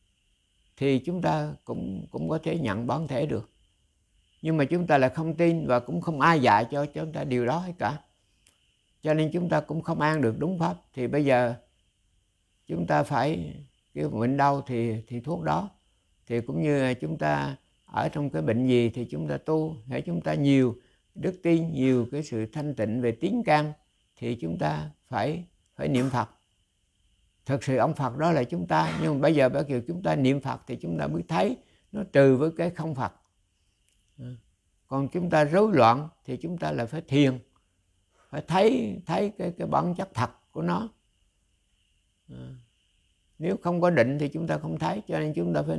thì chúng ta cũng cũng có thể nhận bản thể được nhưng mà chúng ta là không tin và cũng không ai dạy cho chúng ta điều đó hết cả cho nên chúng ta cũng không ăn được đúng pháp thì bây giờ chúng ta phải kêu bệnh đau thì thì thuốc đó thì cũng như là chúng ta ở trong cái bệnh gì thì chúng ta tu hãy chúng ta nhiều đức tin nhiều cái sự thanh tịnh về tiếng can thì chúng ta phải phải niệm phật thật sự ông phật đó là chúng ta nhưng mà bây giờ bây giờ chúng ta niệm phật thì chúng ta mới thấy nó trừ với cái không phật còn chúng ta rối loạn thì chúng ta lại phải thiền phải thấy thấy cái cái bản chất thật của nó nếu không có định thì chúng ta không thấy cho nên chúng ta phải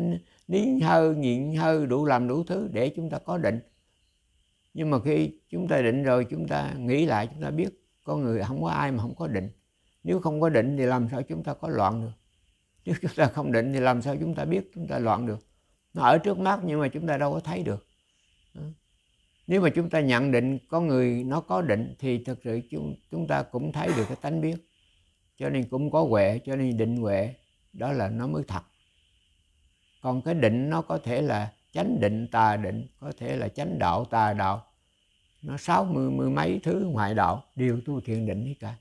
nín hơi nhịn hơi đủ làm đủ thứ để chúng ta có định nhưng mà khi chúng ta định rồi chúng ta nghĩ lại chúng ta biết con người không có ai mà không có định nếu không có định thì làm sao chúng ta có loạn được nếu chúng ta không định thì làm sao chúng ta biết chúng ta loạn được nó ở trước mắt nhưng mà chúng ta đâu có thấy được nếu mà chúng ta nhận định có người nó có định thì thực sự chúng chúng ta cũng thấy được cái tánh biết cho nên cũng có huệ cho nên định huệ đó là nó mới thật còn cái định nó có thể là chánh định tà định có thể là chánh đạo tà đạo nó sáu mươi mươi mấy thứ ngoại đạo đều tu thiền định hết cả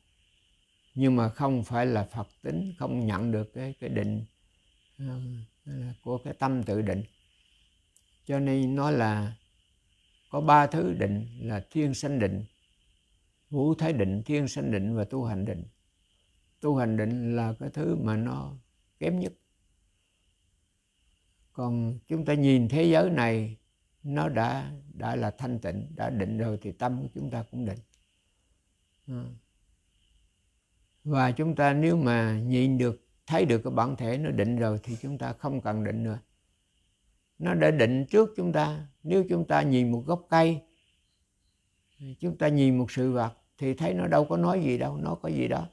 nhưng mà không phải là phật tính không nhận được cái cái định ờ, của cái tâm tự định cho nên nó là có ba thứ định là thiên sanh định vũ thái định thiên sanh định và tu hành định tu hành định là cái thứ mà nó kém nhất còn chúng ta nhìn thế giới này nó đã đã là thanh tịnh đã định rồi thì tâm của chúng ta cũng định à. và chúng ta nếu mà nhìn được thấy được cái bản thể nó định rồi thì chúng ta không cần định nữa nó đã định trước chúng ta nếu chúng ta nhìn một gốc cây chúng ta nhìn một sự vật thì thấy nó đâu có nói gì đâu nó có gì đó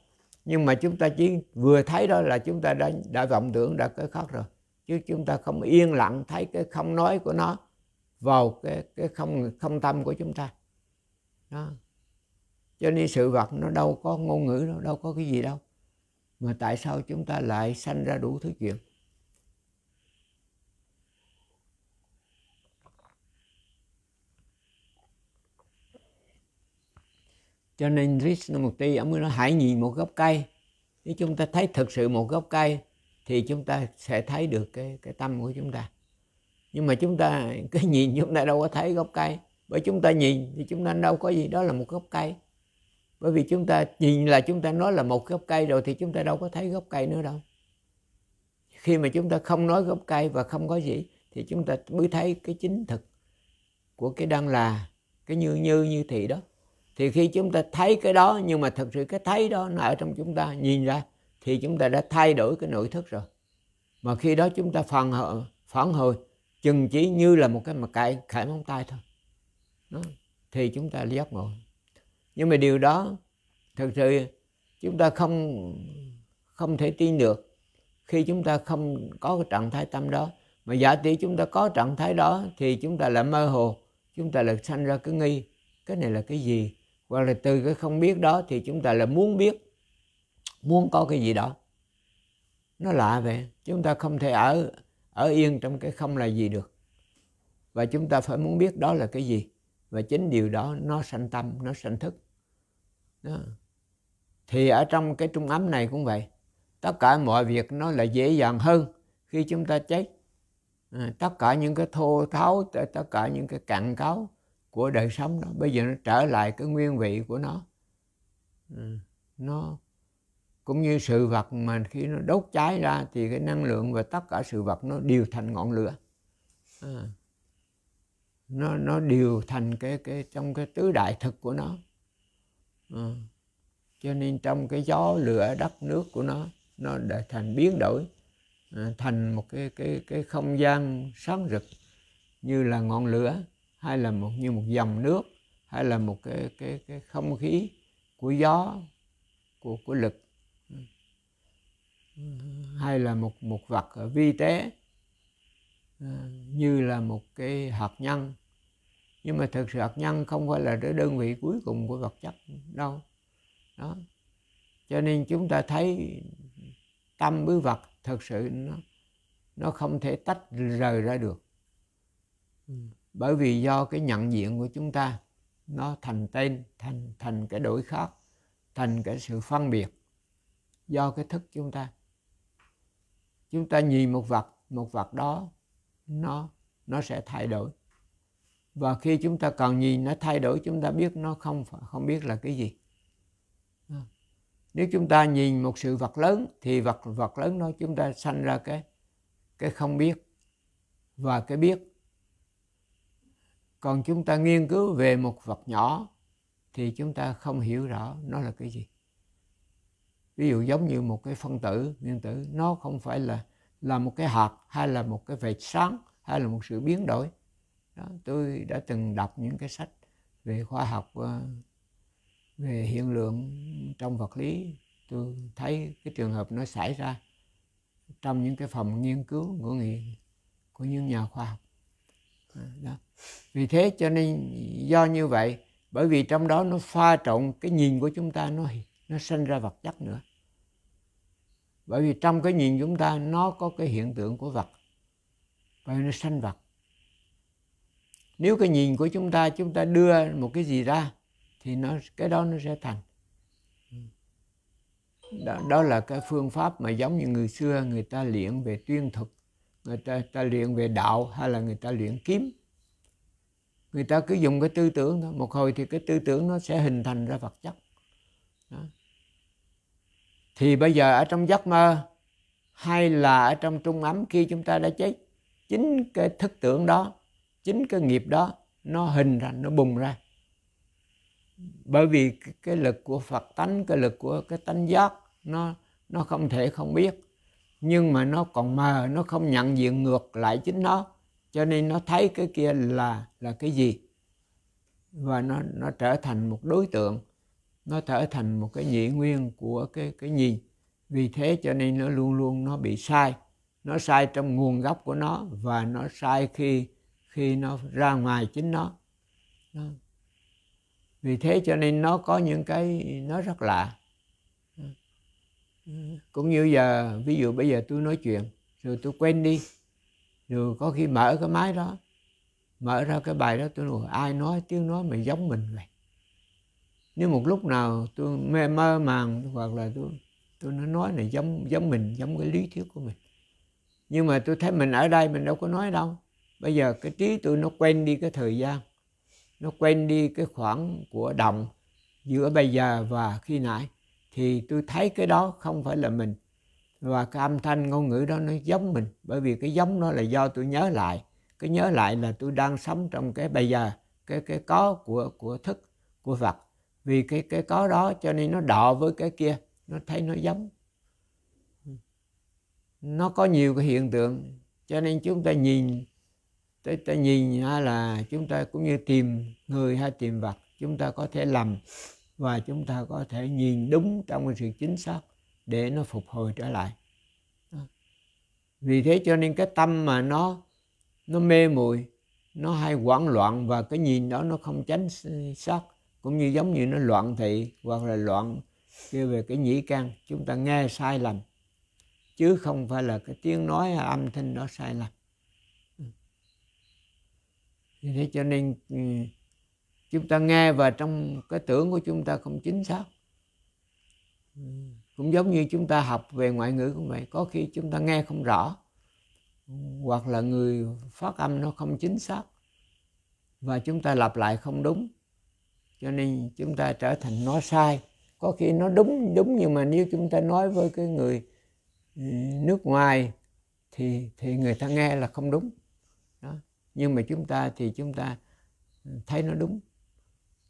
nhưng mà chúng ta chỉ vừa thấy đó là chúng ta đã đã vọng tưởng đã cái khóc rồi chứ chúng ta không yên lặng thấy cái không nói của nó vào cái cái không không tâm của chúng ta đó cho nên sự vật nó đâu có ngôn ngữ đâu đâu có cái gì đâu mà tại sao chúng ta lại sanh ra đủ thứ chuyện cho nên một Krishnamurti ông nói hãy nhìn một gốc cây nếu chúng ta thấy thực sự một gốc cây thì chúng ta sẽ thấy được cái cái tâm của chúng ta nhưng mà chúng ta cứ nhìn chúng ta đâu có thấy gốc cây bởi chúng ta nhìn thì chúng ta đâu có gì đó là một gốc cây bởi vì chúng ta nhìn là chúng ta nói là một gốc cây rồi thì chúng ta đâu có thấy gốc cây nữa đâu khi mà chúng ta không nói gốc cây và không có gì thì chúng ta mới thấy cái chính thực của cái đang là cái như như như thị đó thì khi chúng ta thấy cái đó nhưng mà thật sự cái thấy đó nó ở trong chúng ta nhìn ra thì chúng ta đã thay đổi cái nội thức rồi mà khi đó chúng ta phản hồi, phản hồi chừng chỉ như là một cái mặt cải khải móng tay thôi đó. thì chúng ta giác ngộ nhưng mà điều đó thật sự chúng ta không không thể tin được khi chúng ta không có cái trạng thái tâm đó mà giả tỷ chúng ta có trạng thái đó thì chúng ta là mơ hồ chúng ta là sanh ra cứ nghi cái này là cái gì và là từ cái không biết đó thì chúng ta là muốn biết muốn có cái gì đó nó lạ vậy chúng ta không thể ở ở yên trong cái không là gì được và chúng ta phải muốn biết đó là cái gì và chính điều đó nó sanh tâm nó sanh thức đó. thì ở trong cái trung ấm này cũng vậy tất cả mọi việc nó là dễ dàng hơn khi chúng ta chết à, tất cả những cái thô tháo tất cả những cái cạn cáo của đời sống đó bây giờ nó trở lại cái nguyên vị của nó ừ. nó cũng như sự vật mà khi nó đốt cháy ra thì cái năng lượng và tất cả sự vật nó đều thành ngọn lửa à. nó nó đều thành cái cái trong cái tứ đại thực của nó à. cho nên trong cái gió lửa đất nước của nó nó đã thành biến đổi à, thành một cái cái cái không gian sáng rực như là ngọn lửa hay là một như một dòng nước hay là một cái cái cái không khí của gió của của lực hay là một một vật ở vi tế ờ, như là một cái hạt nhân nhưng mà thực sự hạt nhân không phải là cái đơn vị cuối cùng của vật chất đâu đó cho nên chúng ta thấy tâm với vật thực sự nó nó không thể tách rời ra được ừ bởi vì do cái nhận diện của chúng ta nó thành tên thành thành cái đổi khác thành cái sự phân biệt do cái thức chúng ta chúng ta nhìn một vật một vật đó nó nó sẽ thay đổi và khi chúng ta còn nhìn nó thay đổi chúng ta biết nó không không biết là cái gì à, nếu chúng ta nhìn một sự vật lớn thì vật vật lớn đó chúng ta sanh ra cái cái không biết và cái biết còn chúng ta nghiên cứu về một vật nhỏ thì chúng ta không hiểu rõ nó là cái gì ví dụ giống như một cái phân tử nguyên tử nó không phải là là một cái hạt hay là một cái vệt sáng hay là một sự biến đổi đó, tôi đã từng đọc những cái sách về khoa học ờ, về hiện lượng trong vật lý tôi thấy cái trường hợp nó xảy ra trong những cái phòng nghiên cứu của người, của những nhà khoa học đó. Dạ. vì thế cho nên do như vậy bởi vì trong đó nó pha trộn cái nhìn của chúng ta nó nó sinh ra vật chất nữa bởi vì trong cái nhìn chúng ta nó có cái hiện tượng của vật và nó sanh vật nếu cái nhìn của chúng ta chúng ta đưa một cái gì ra thì nó cái đó nó sẽ thành đó, đó là cái phương pháp mà giống như người xưa người ta luyện về tuyên thuật người ta, ta luyện về đạo hay là người ta luyện kiếm người ta cứ dùng cái tư tưởng thôi một hồi thì cái tư tưởng nó sẽ hình thành ra vật chất đó. thì bây giờ ở trong giấc mơ hay là ở trong trung ấm khi chúng ta đã chết chính cái thức tưởng đó chính cái nghiệp đó nó hình thành nó bùng ra bởi vì cái lực của phật tánh cái lực của cái tánh giác nó nó không thể không biết nhưng mà nó còn mờ nó không nhận diện ngược lại chính nó cho nên nó thấy cái kia là là cái gì và nó nó trở thành một đối tượng nó trở thành một cái nhị nguyên của cái cái nhìn vì thế cho nên nó luôn luôn nó bị sai nó sai trong nguồn gốc của nó và nó sai khi khi nó ra ngoài chính nó, nó. vì thế cho nên nó có những cái nó rất lạ cũng như giờ ví dụ bây giờ tôi nói chuyện rồi tôi quên đi rồi có khi mở cái máy đó mở ra cái bài đó tôi nói ai nói tiếng nói mà giống mình vậy nếu một lúc nào tôi mê mơ màng hoặc là tôi tôi nói nói này giống giống mình giống cái lý thuyết của mình nhưng mà tôi thấy mình ở đây mình đâu có nói đâu bây giờ cái trí tôi nó quen đi cái thời gian nó quen đi cái khoảng của động giữa bây giờ và khi nãy thì tôi thấy cái đó không phải là mình và cái âm thanh ngôn ngữ đó nó giống mình bởi vì cái giống nó là do tôi nhớ lại cái nhớ lại là tôi đang sống trong cái bây giờ cái cái có của của thức của Phật vì cái cái có đó cho nên nó đọ với cái kia nó thấy nó giống nó có nhiều cái hiện tượng cho nên chúng ta nhìn ta, ta nhìn hay là chúng ta cũng như tìm người hay tìm vật chúng ta có thể lầm và chúng ta có thể nhìn đúng trong cái sự chính xác để nó phục hồi trở lại ừ. vì thế cho nên cái tâm mà nó nó mê muội nó hay hoảng loạn và cái nhìn đó nó không tránh xác cũng như giống như nó loạn thị hoặc là loạn kia về cái nhĩ can chúng ta nghe sai lầm chứ không phải là cái tiếng nói hay âm thanh đó sai lầm ừ. Vì thế cho nên ừ, chúng ta nghe và trong cái tưởng của chúng ta không chính xác cũng giống như chúng ta học về ngoại ngữ cũng vậy có khi chúng ta nghe không rõ hoặc là người phát âm nó không chính xác và chúng ta lặp lại không đúng cho nên chúng ta trở thành nói sai có khi nó đúng đúng nhưng mà nếu chúng ta nói với cái người nước ngoài thì thì người ta nghe là không đúng đó. nhưng mà chúng ta thì chúng ta thấy nó đúng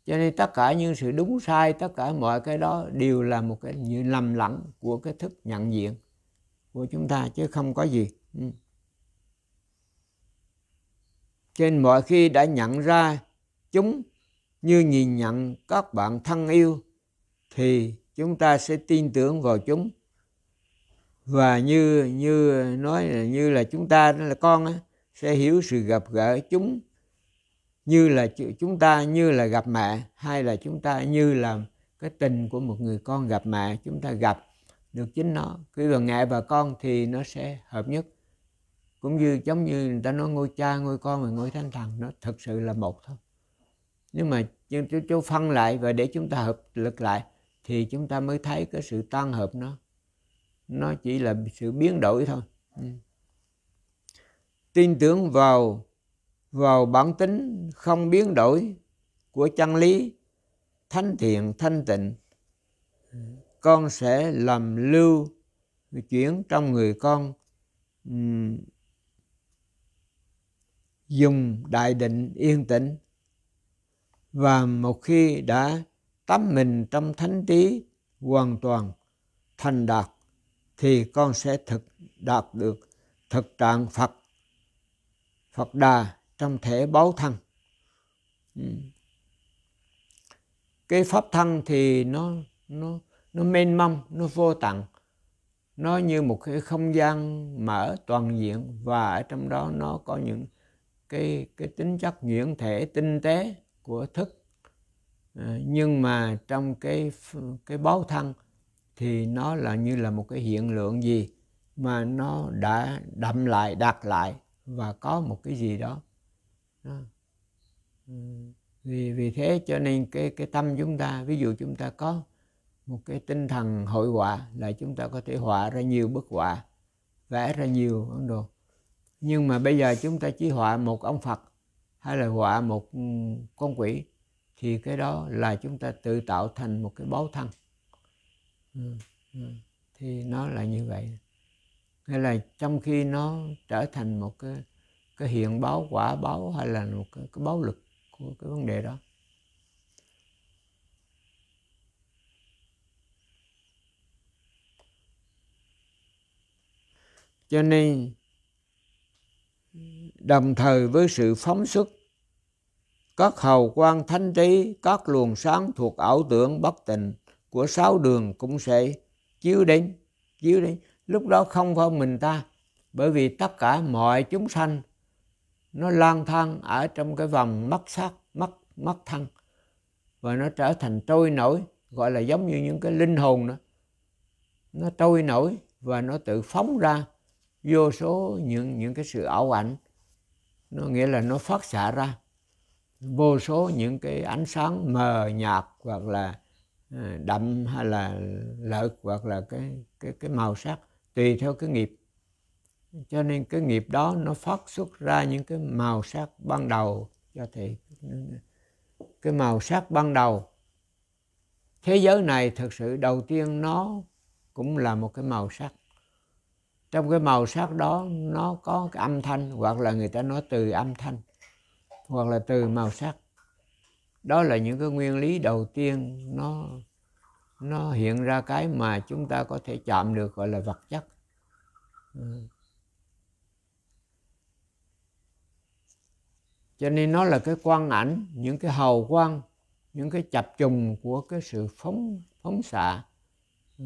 cho nên tất cả những sự đúng sai tất cả mọi cái đó đều là một cái như lầm lẫn của cái thức nhận diện của chúng ta chứ không có gì trên ừ. mọi khi đã nhận ra chúng như nhìn nhận các bạn thân yêu thì chúng ta sẽ tin tưởng vào chúng và như như nói là như là chúng ta là con á, sẽ hiểu sự gặp gỡ chúng như là chúng ta như là gặp mẹ hay là chúng ta như là cái tình của một người con gặp mẹ chúng ta gặp được chính nó khi vào mẹ và con thì nó sẽ hợp nhất cũng như giống như người ta nói ngôi cha ngôi con và ngôi thánh thần nó thực sự là một thôi nhưng mà chúng chú, phân lại và để chúng ta hợp lực lại thì chúng ta mới thấy cái sự tan hợp nó nó chỉ là sự biến đổi thôi ừ. tin tưởng vào vào bản tính không biến đổi của chân lý thánh thiện thanh tịnh con sẽ làm lưu chuyển trong người con dùng đại định yên tĩnh và một khi đã tắm mình trong thánh trí hoàn toàn thành đạt thì con sẽ thực đạt được thực trạng Phật Phật Đà trong thể báo thân ừ. cái pháp thân thì nó nó nó mênh mông nó vô tận nó như một cái không gian mở toàn diện và ở trong đó nó có những cái cái tính chất nhuyễn thể tinh tế của thức à, nhưng mà trong cái cái báo thân thì nó là như là một cái hiện lượng gì mà nó đã đậm lại đặt lại và có một cái gì đó đó. Ừ. vì vì thế cho nên cái cái tâm chúng ta ví dụ chúng ta có một cái tinh thần hội họa là chúng ta có thể họa ra nhiều bức họa vẽ ra nhiều bản đồ nhưng mà bây giờ chúng ta chỉ họa một ông Phật hay là họa một ừ, con quỷ thì cái đó là chúng ta tự tạo thành một cái báu thân ừ, thì nó là như vậy hay là trong khi nó trở thành một cái cái hiện báo quả báo hay là một cái, cái báo lực của cái vấn đề đó cho nên đồng thời với sự phóng xuất các hầu quan thánh trí các luồng sáng thuộc ảo tưởng bất tịnh của sáu đường cũng sẽ chiếu đến chiếu đến lúc đó không phải mình ta bởi vì tất cả mọi chúng sanh nó lang thang ở trong cái vòng mắt sắc mắt mắt thân và nó trở thành trôi nổi gọi là giống như những cái linh hồn đó nó trôi nổi và nó tự phóng ra vô số những những cái sự ảo ảnh nó nghĩa là nó phát xạ ra vô số những cái ánh sáng mờ nhạt hoặc là ờ, đậm hay là lợt hoặc là cái cái cái màu sắc tùy theo cái nghiệp cho nên cái nghiệp đó nó phát xuất ra những cái màu sắc ban đầu cho thị cái màu sắc ban đầu thế giới này thực sự đầu tiên nó cũng là một cái màu sắc trong cái màu sắc đó nó có cái âm thanh hoặc là người ta nói từ âm thanh hoặc là từ màu sắc đó là những cái nguyên lý đầu tiên nó nó hiện ra cái mà chúng ta có thể chạm được gọi là vật chất ừ. cho nên nó là cái quang ảnh những cái hầu quang những cái chập trùng của cái sự phóng phóng xạ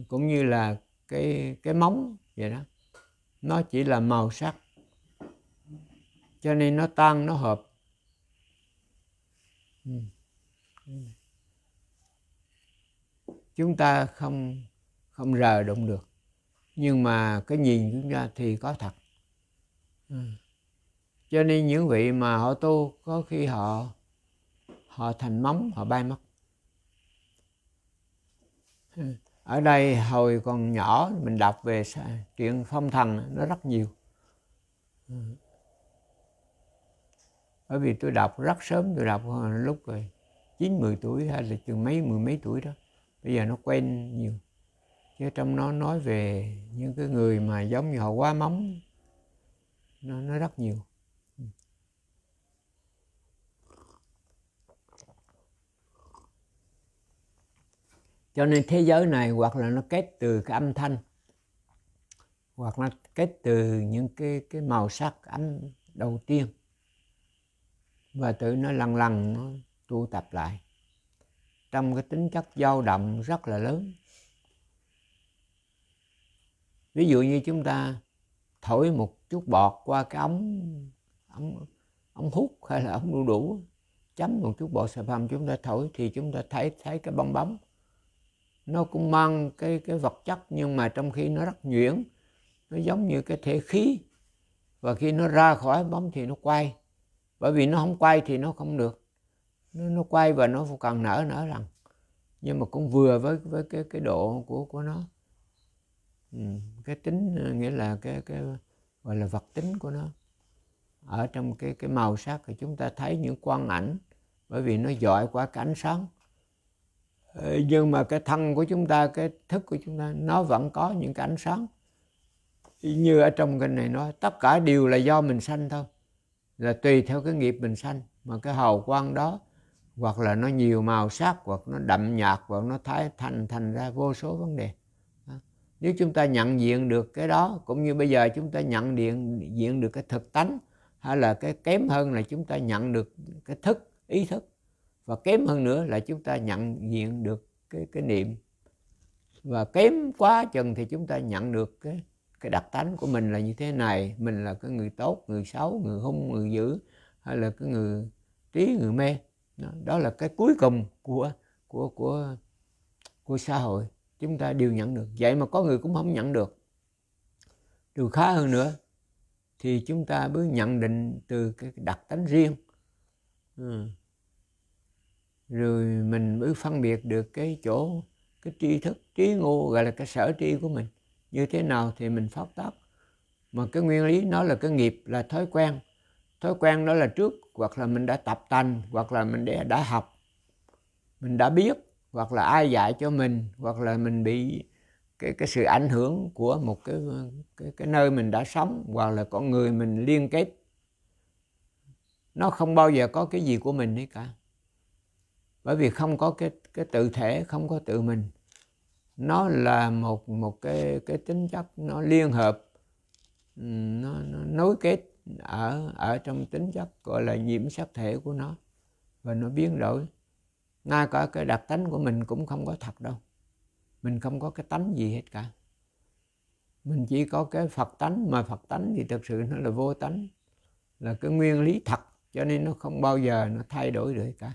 cũng như là cái cái móng vậy đó nó chỉ là màu sắc cho nên nó tan nó hợp ừ. chúng ta không không rờ động được nhưng mà cái nhìn chúng ta thì có thật ừ cho nên những vị mà họ tu có khi họ họ thành móng họ bay mất ở đây hồi còn nhỏ mình đọc về chuyện phong thần nó rất nhiều bởi vì tôi đọc rất sớm tôi đọc lúc rồi chín mười tuổi hay là chừng mấy mười mấy tuổi đó bây giờ nó quen nhiều chứ trong nó nói về những cái người mà giống như họ quá móng nó nó rất nhiều cho nên thế giới này hoặc là nó kết từ cái âm thanh hoặc là kết từ những cái cái màu sắc ánh đầu tiên và tự nó lần lần nó tu tập lại trong cái tính chất dao động rất là lớn ví dụ như chúng ta thổi một chút bọt qua cái ống ống ống hút hay là ống đu đủ chấm một chút bọt xà phòng chúng ta thổi thì chúng ta thấy thấy cái bong bóng nó cũng mang cái cái vật chất nhưng mà trong khi nó rất nhuyễn nó giống như cái thể khí và khi nó ra khỏi bóng thì nó quay bởi vì nó không quay thì nó không được nó, nó quay và nó càng nở nở rằng nhưng mà cũng vừa với với cái cái độ của của nó ừ. cái tính nghĩa là cái cái gọi là vật tính của nó ở trong cái cái màu sắc thì chúng ta thấy những quang ảnh bởi vì nó dọi qua cái ánh sáng Ờ, nhưng mà cái thân của chúng ta cái thức của chúng ta nó vẫn có những cái ánh sáng như ở trong kinh này nói tất cả đều là do mình sanh thôi là tùy theo cái nghiệp mình sanh mà cái hào quang đó hoặc là nó nhiều màu sắc hoặc nó đậm nhạt hoặc nó thái thành thành ra vô số vấn đề nếu chúng ta nhận diện được cái đó cũng như bây giờ chúng ta nhận diện diện được cái thực tánh hay là cái kém hơn là chúng ta nhận được cái thức ý thức và kém hơn nữa là chúng ta nhận diện được cái cái niệm và kém quá chừng thì chúng ta nhận được cái cái đặc tánh của mình là như thế này mình là cái người tốt người xấu người hung người dữ hay là cái người trí người mê đó, đó là cái cuối cùng của của của của xã hội chúng ta đều nhận được vậy mà có người cũng không nhận được điều khá hơn nữa thì chúng ta mới nhận định từ cái đặc tánh riêng ừ rồi mình mới phân biệt được cái chỗ cái tri thức trí ngu gọi là cái sở tri của mình như thế nào thì mình phát tác mà cái nguyên lý nó là cái nghiệp là thói quen thói quen đó là trước hoặc là mình đã tập thành hoặc là mình đã, đã học mình đã biết hoặc là ai dạy cho mình hoặc là mình bị cái cái sự ảnh hưởng của một cái cái, cái nơi mình đã sống hoặc là con người mình liên kết nó không bao giờ có cái gì của mình hết cả bởi vì không có cái cái tự thể không có tự mình nó là một một cái cái tính chất nó liên hợp nó, nó nối kết ở ở trong tính chất gọi là nhiễm sắc thể của nó và nó biến đổi ngay cả cái đặc tánh của mình cũng không có thật đâu mình không có cái tánh gì hết cả mình chỉ có cái phật tánh mà phật tánh thì thực sự nó là vô tánh là cái nguyên lý thật cho nên nó không bao giờ nó thay đổi được cả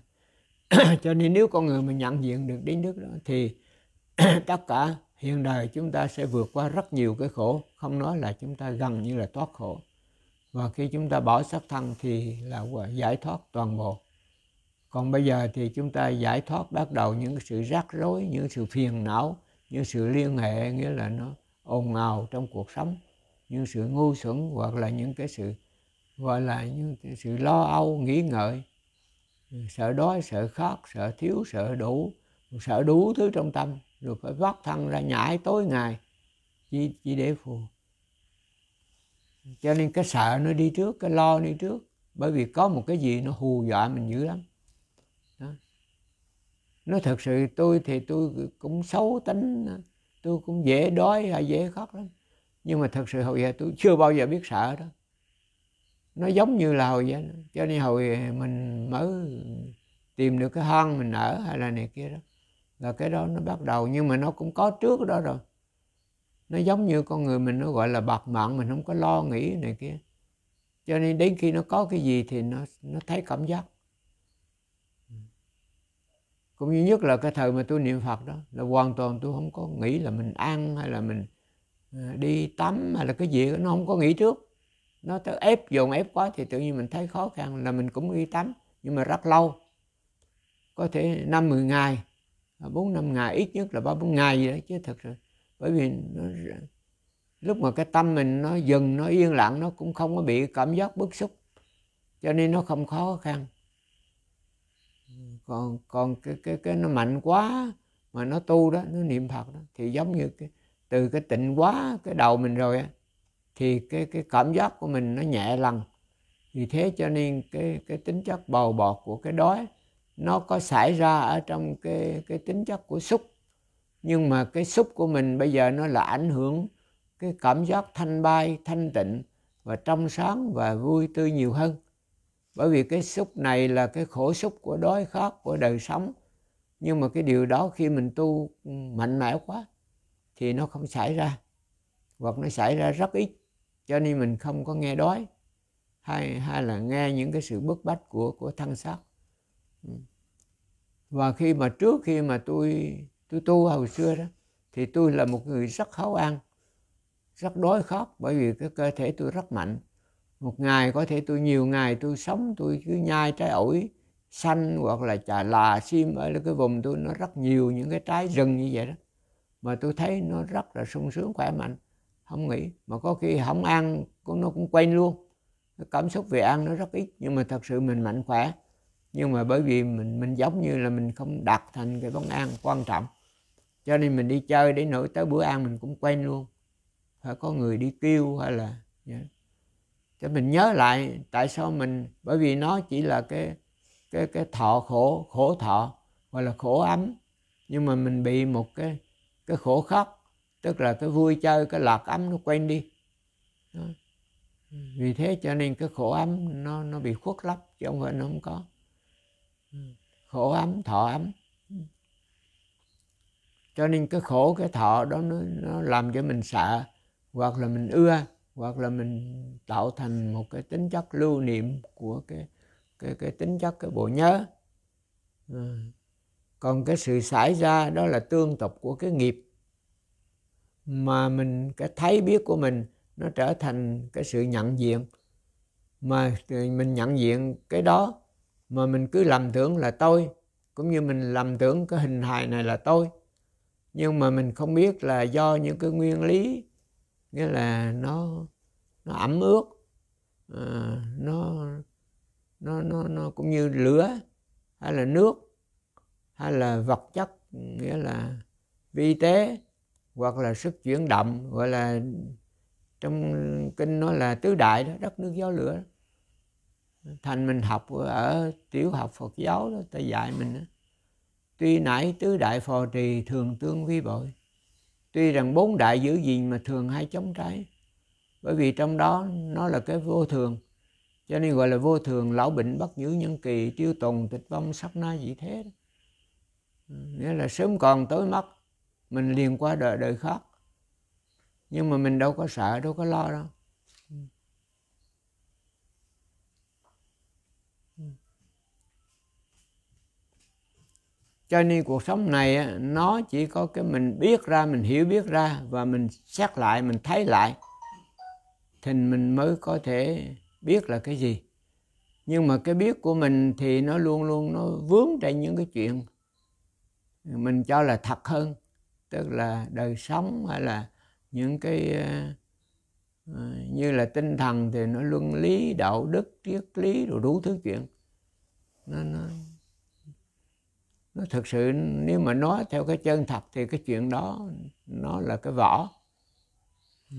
cho nên nếu con người mình nhận diện được đến nước đó thì tất cả hiện đời chúng ta sẽ vượt qua rất nhiều cái khổ không nói là chúng ta gần như là thoát khổ và khi chúng ta bỏ xác thân thì là giải thoát toàn bộ còn bây giờ thì chúng ta giải thoát bắt đầu những sự rắc rối những sự phiền não những sự liên hệ nghĩa là nó ồn ào trong cuộc sống những sự ngu xuẩn hoặc là những cái sự gọi là những cái sự lo âu nghĩ ngợi sợ đói sợ khát sợ thiếu sợ đủ sợ đủ thứ trong tâm rồi phải vác thân ra nhảy tối ngày chỉ, chỉ để phù cho nên cái sợ nó đi trước cái lo đi trước bởi vì có một cái gì nó hù dọa mình dữ lắm đó. nó thật sự tôi thì tôi cũng xấu tính tôi cũng dễ đói hay dễ khóc lắm nhưng mà thật sự hồi giờ tôi chưa bao giờ biết sợ đó nó giống như là hồi vậy cho nên hồi mình mới tìm được cái hang mình ở hay là này kia đó là cái đó nó bắt đầu nhưng mà nó cũng có trước đó rồi nó giống như con người mình nó gọi là bạc mạng mình không có lo nghĩ này kia cho nên đến khi nó có cái gì thì nó nó thấy cảm giác cũng như nhất là cái thời mà tôi niệm Phật đó là hoàn toàn tôi không có nghĩ là mình ăn hay là mình ờ, đi tắm hay là cái gì đó, nó không có nghĩ trước nó tự ép dồn ép quá thì tự nhiên mình thấy khó khăn là mình cũng đi tắm nhưng mà rất lâu có thể năm mười ngày à, bốn năm ngày ít nhất là ba bốn ngày vậy đó chứ thật sự bởi vì nó, lúc mà cái tâm mình nó dừng nó yên lặng nó cũng không có bị cảm giác bức xúc cho nên nó không khó khăn còn còn cái cái cái nó mạnh quá mà nó tu đó nó niệm phật đó thì giống như cái, từ cái tịnh quá cái đầu mình rồi á thì cái cái cảm giác của mình nó nhẹ lần vì thế cho nên cái cái tính chất bầu bọt của cái đói nó có xảy ra ở trong cái cái tính chất của xúc nhưng mà cái xúc của mình bây giờ nó là ảnh hưởng cái cảm giác thanh bay thanh tịnh và trong sáng và vui tươi nhiều hơn bởi vì cái xúc này là cái khổ xúc của đói khát của đời sống nhưng mà cái điều đó khi mình tu ừ, mạnh mẽ quá thì nó không xảy ra hoặc nó xảy ra rất ít cho nên mình không có nghe đói hay hay là nghe những cái sự bức bách của của thân xác ừ. và khi mà trước khi mà tôi tôi tu hồi xưa đó thì tôi là một người rất khó ăn rất đói khát bởi vì cái cơ thể tôi rất mạnh một ngày có thể tôi nhiều ngày tôi sống tôi cứ nhai trái ổi xanh hoặc là chà là sim ở cái vùng tôi nó rất nhiều những cái trái rừng như vậy đó mà tôi thấy nó rất là sung sướng khỏe mạnh không nghĩ mà có khi không ăn nó cũng quen luôn cảm xúc về ăn nó rất ít nhưng mà thật sự mình mạnh khỏe nhưng mà bởi vì mình mình giống như là mình không đặt thành cái vấn ăn quan trọng cho nên mình đi chơi đến nỗi tới bữa ăn mình cũng quen luôn phải có người đi kêu hay là yeah. Dạ. cho mình nhớ lại tại sao mình bởi vì nó chỉ là cái cái cái thọ khổ khổ thọ hoặc là khổ ấm nhưng mà mình bị một cái cái khổ khóc tức là cái vui chơi cái lạc ấm nó quên đi vì thế cho nên cái khổ ấm nó nó bị khuất lấp chứ không phải nó không có khổ ấm thọ ấm cho nên cái khổ cái thọ đó nó, nó làm cho mình sợ hoặc là mình ưa hoặc là mình tạo thành một cái tính chất lưu niệm của cái cái cái tính chất cái bộ nhớ ờ. còn cái sự xảy ra đó là tương tục của cái nghiệp mà mình cái thấy biết của mình nó trở thành cái sự nhận diện mà mình nhận diện cái đó mà mình cứ lầm tưởng là tôi cũng như mình lầm tưởng cái hình hài này là tôi nhưng mà mình không biết là do những cái nguyên lý nghĩa là nó nó ẩm ướt à, nó nó nó nó cũng như lửa hay là nước hay là vật chất nghĩa là vi tế hoặc là sức chuyển động gọi là trong kinh nói là tứ đại đó đất nước gió lửa thành mình học ở tiểu học Phật giáo đó ta dạy mình đó. tuy nãy tứ đại phò trì thường tương vi bội tuy rằng bốn đại giữ gìn mà thường hay chống trái bởi vì trong đó nó là cái vô thường cho nên gọi là vô thường lão bệnh bất giữ nhân kỳ tiêu tùng tịch vong sắp na dị thế đó. nghĩa là sớm còn tối mất mình liền qua đời đời khác nhưng mà mình đâu có sợ đâu có lo đâu cho nên cuộc sống này nó chỉ có cái mình biết ra mình hiểu biết ra và mình xét lại mình thấy lại thì mình mới có thể biết là cái gì nhưng mà cái biết của mình thì nó luôn luôn nó vướng trên những cái chuyện mình cho là thật hơn tức là đời sống hay là những cái ờ, ờ, như là tinh thần thì nó luân lý đạo đức triết lý rồi đủ thứ chuyện nó, nó nó thực sự nếu mà nói theo cái chân thật thì cái chuyện đó nó là cái vỏ ừ.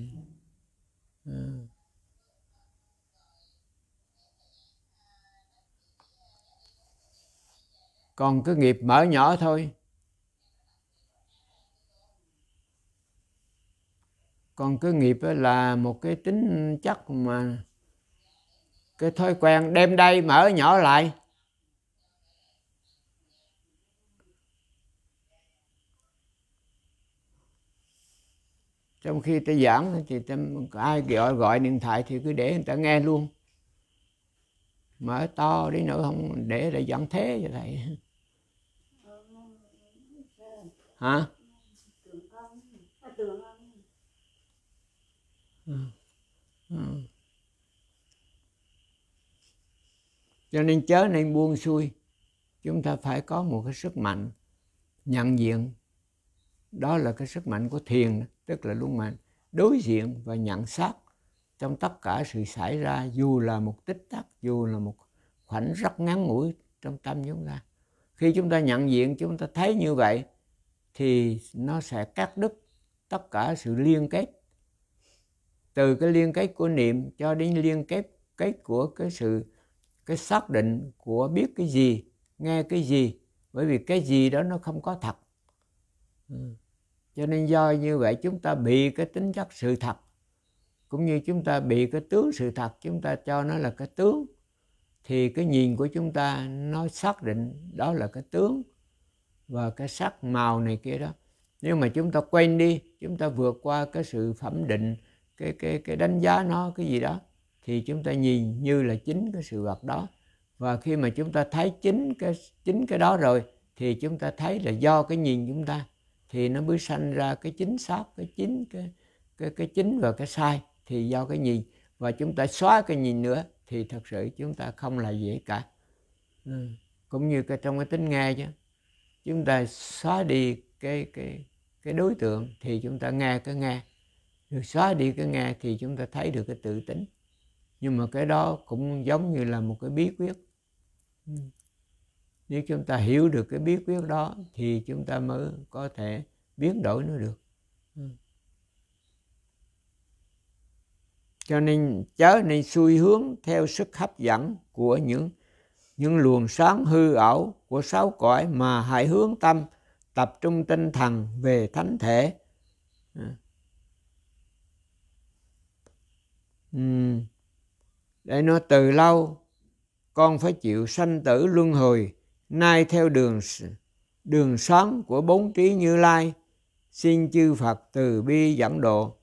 Ừ. còn cái nghiệp mở nhỏ thôi còn cái nghiệp là một cái tính chất mà cái thói quen đem đây mở nhỏ lại trong khi ta giảng thì ta, ai gọi gọi điện thoại thì cứ để người ta nghe luôn mở to đi nữa không để lại giảng thế vậy thầy ờ, hả cho nên chớ nên buông xuôi chúng ta phải có một cái sức mạnh nhận diện đó là cái sức mạnh của thiền tức là luôn mạnh đối diện và nhận xác trong tất cả sự xảy ra dù là một tích tắc dù là một khoảnh rất ngắn ngủi trong tâm chúng ta khi chúng ta nhận diện chúng ta thấy như vậy thì nó sẽ cắt đứt tất cả sự liên kết từ cái liên kết của niệm cho đến liên kết kết của cái sự cái xác định của biết cái gì nghe cái gì bởi vì cái gì đó nó không có thật ừ. cho nên do như vậy chúng ta bị cái tính chất sự thật cũng như chúng ta bị cái tướng sự thật chúng ta cho nó là cái tướng thì cái nhìn của chúng ta nó xác định đó là cái tướng và cái sắc màu này kia đó nhưng mà chúng ta quên đi chúng ta vượt qua cái sự phẩm định cái cái cái đánh giá nó cái gì đó thì chúng ta nhìn như là chính cái sự vật đó và khi mà chúng ta thấy chính cái chính cái đó rồi thì chúng ta thấy là do cái nhìn chúng ta thì nó mới sanh ra cái chính xác cái chính cái cái cái chính và cái sai thì do cái nhìn và chúng ta xóa cái nhìn nữa thì thật sự chúng ta không là dễ cả ừ. cũng như cái trong cái tính nghe chứ chúng ta xóa đi cái cái cái đối tượng thì chúng ta nghe cái nghe được xóa đi cái nghe thì chúng ta thấy được cái tự tính nhưng mà cái đó cũng giống như là một cái bí quyết ừ. nếu chúng ta hiểu được cái bí quyết đó thì chúng ta mới có thể biến đổi nó được ừ. cho nên chớ nên xuôi hướng theo sức hấp dẫn của những những luồng sáng hư ảo của sáu cõi mà hãy hướng tâm tập trung tinh thần về thánh thể à. Ừ. để nó từ lâu con phải chịu sanh tử luân hồi nay theo đường đường sáng của bốn trí như lai xin chư phật từ bi dẫn độ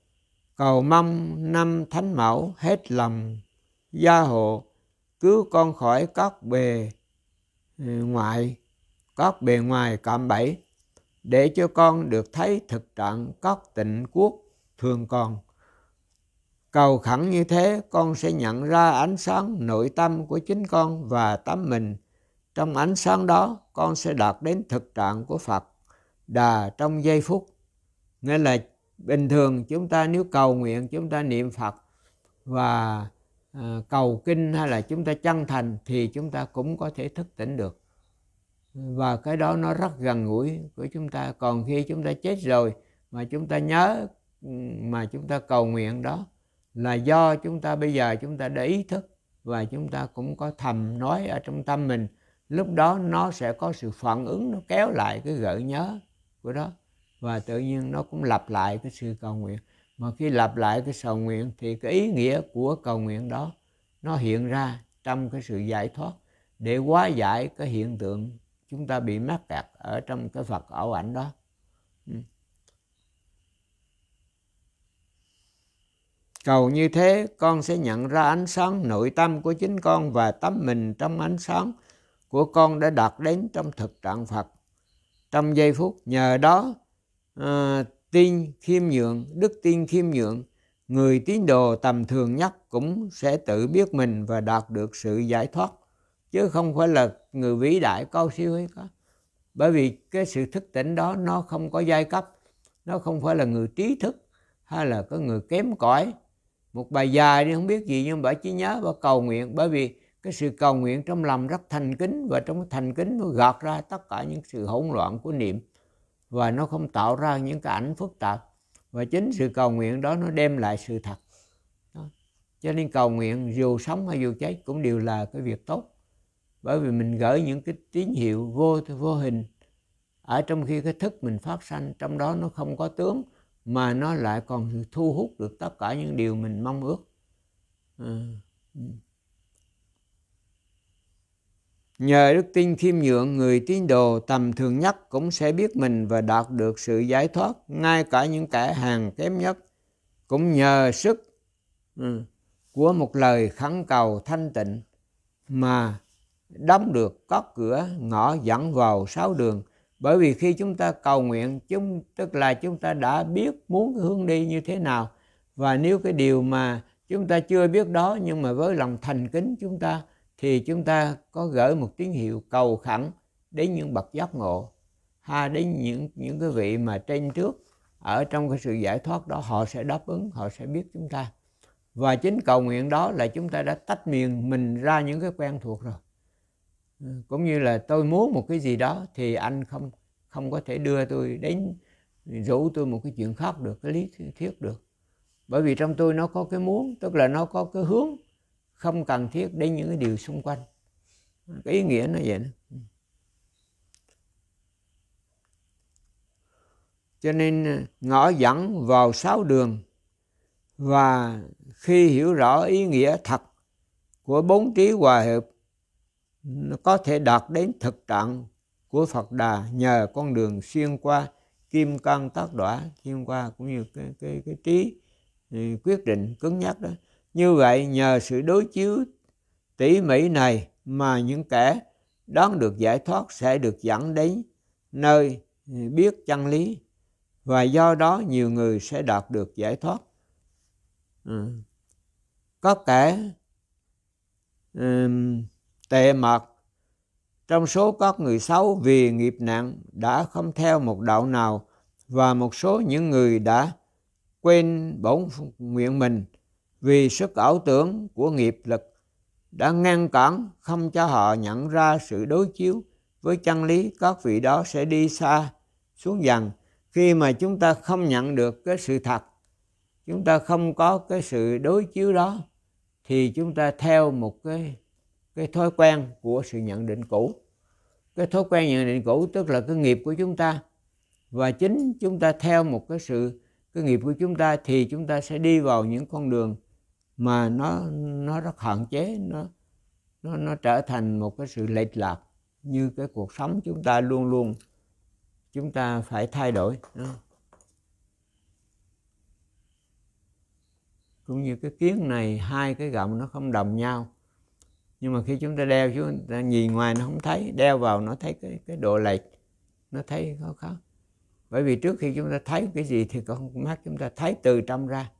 cầu mong năm thánh mẫu hết lòng gia hộ cứu con khỏi các bề ừ, ngoại các bề ngoài cạm bẫy để cho con được thấy thực trạng các tịnh quốc thường còn cầu khẩn như thế con sẽ nhận ra ánh sáng nội tâm của chính con và tấm mình trong ánh sáng đó con sẽ đạt đến thực trạng của phật đà trong giây phút nghĩa là bình thường chúng ta nếu cầu nguyện chúng ta niệm phật và à, cầu kinh hay là chúng ta chân thành thì chúng ta cũng có thể thức tỉnh được và cái đó nó rất gần gũi của chúng ta còn khi chúng ta chết rồi mà chúng ta nhớ ừ, mà chúng ta cầu nguyện đó là do chúng ta bây giờ chúng ta để ý thức và chúng ta cũng có thầm nói ở trong tâm mình lúc đó nó sẽ có sự phản ứng nó kéo lại cái gợi nhớ của đó và tự nhiên nó cũng lặp lại cái sự cầu nguyện mà khi lặp lại cái sầu nguyện thì cái ý nghĩa của cầu nguyện đó nó hiện ra trong cái sự giải thoát để hóa giải cái hiện tượng chúng ta bị mắc kẹt ở trong cái phật ảo ảnh đó Cầu như thế, con sẽ nhận ra ánh sáng nội tâm của chính con và tấm mình trong ánh sáng của con đã đạt đến trong thực trạng Phật. Trong giây phút nhờ đó, à, tin khiêm nhượng, đức tin khiêm nhượng, người tín đồ tầm thường nhất cũng sẽ tự biết mình và đạt được sự giải thoát, chứ không phải là người vĩ đại cao siêu ấy cả Bởi vì cái sự thức tỉnh đó nó không có giai cấp, nó không phải là người trí thức hay là có người kém cỏi một bài dài đi không biết gì nhưng bà chỉ nhớ bà cầu nguyện bởi vì cái sự cầu nguyện trong lòng rất thành kính và trong thành kính nó gạt ra tất cả những sự hỗn loạn của niệm và nó không tạo ra những cái ảnh phức tạp và chính sự cầu nguyện đó nó đem lại sự thật đó. cho nên cầu nguyện dù sống hay dù chết cũng đều là cái việc tốt bởi vì mình gửi những cái tín hiệu vô vô hình ở trong khi cái thức mình phát sanh trong đó nó không có tướng mà nó lại còn thu hút được tất cả những điều mình mong ước à. Ừ. nhờ đức tin khiêm nhượng người tín đồ tầm thường nhất cũng sẽ biết mình và đạt được sự giải thoát ngay cả những kẻ hàng kém nhất cũng nhờ sức ừ, của một lời khẩn cầu thanh tịnh mà đóng được các cửa ngõ dẫn vào sáu đường bởi vì khi chúng ta cầu nguyện chúng tức là chúng ta đã biết muốn hướng đi như thế nào và nếu cái điều mà chúng ta chưa biết đó nhưng mà với lòng thành kính chúng ta thì chúng ta có gửi một tín hiệu cầu khẩn đến những bậc giác ngộ ha đến những những cái vị mà trên trước ở trong cái sự giải thoát đó họ sẽ đáp ứng họ sẽ biết chúng ta và chính cầu nguyện đó là chúng ta đã tách miền mình ra những cái quen thuộc rồi Ừ, cũng như là tôi muốn một cái gì đó thì anh không không có thể đưa tôi đến rủ tôi một cái chuyện khác được cái lý thuyết được bởi vì trong tôi nó có cái muốn tức là nó có cái hướng không cần thiết đến những cái điều xung quanh cái ý nghĩa nó vậy đó. Ừ. cho nên à, ngõ dẫn vào sáu đường và khi hiểu rõ ý nghĩa thật của bốn trí hòa hợp nó có thể đạt đến thực trạng của Phật Đà nhờ con đường xuyên qua kim cang tác đỏa xuyên qua cũng như cái cái, cái trí ừ, quyết định cứng nhắc đó như vậy nhờ sự đối chiếu tỉ mỉ này mà những kẻ đón được giải thoát sẽ được dẫn đến nơi ừ, biết chân lý và do đó nhiều người sẽ đạt được giải thoát ừ. có kẻ um, tệ mật trong số các người xấu vì nghiệp nặng đã không theo một đạo nào và một số những người đã quên bổn nguyện mình vì sức ảo tưởng của nghiệp lực đã ngăn cản không cho họ nhận ra sự đối chiếu với chân lý các vị đó sẽ đi xa xuống dần khi mà chúng ta không nhận được cái sự thật chúng ta không có cái sự đối chiếu đó thì chúng ta theo một cái cái thói quen của sự nhận định cũ cái thói quen nhận định cũ tức là cái nghiệp của chúng ta và chính chúng ta theo một cái sự cái nghiệp của chúng ta thì chúng ta sẽ đi vào những con đường mà nó nó rất hạn chế nó nó nó trở thành một cái sự lệch lạc như cái cuộc sống chúng ta luôn luôn chúng ta phải thay đổi đó. cũng như cái kiến này hai cái gọng nó không đồng nhau nhưng mà khi chúng ta đeo chúng ta nhìn ngoài nó không thấy đeo vào nó thấy cái cái độ lệch nó thấy khó khó bởi vì trước khi chúng ta thấy cái gì thì con mắt chúng ta thấy từ trong ra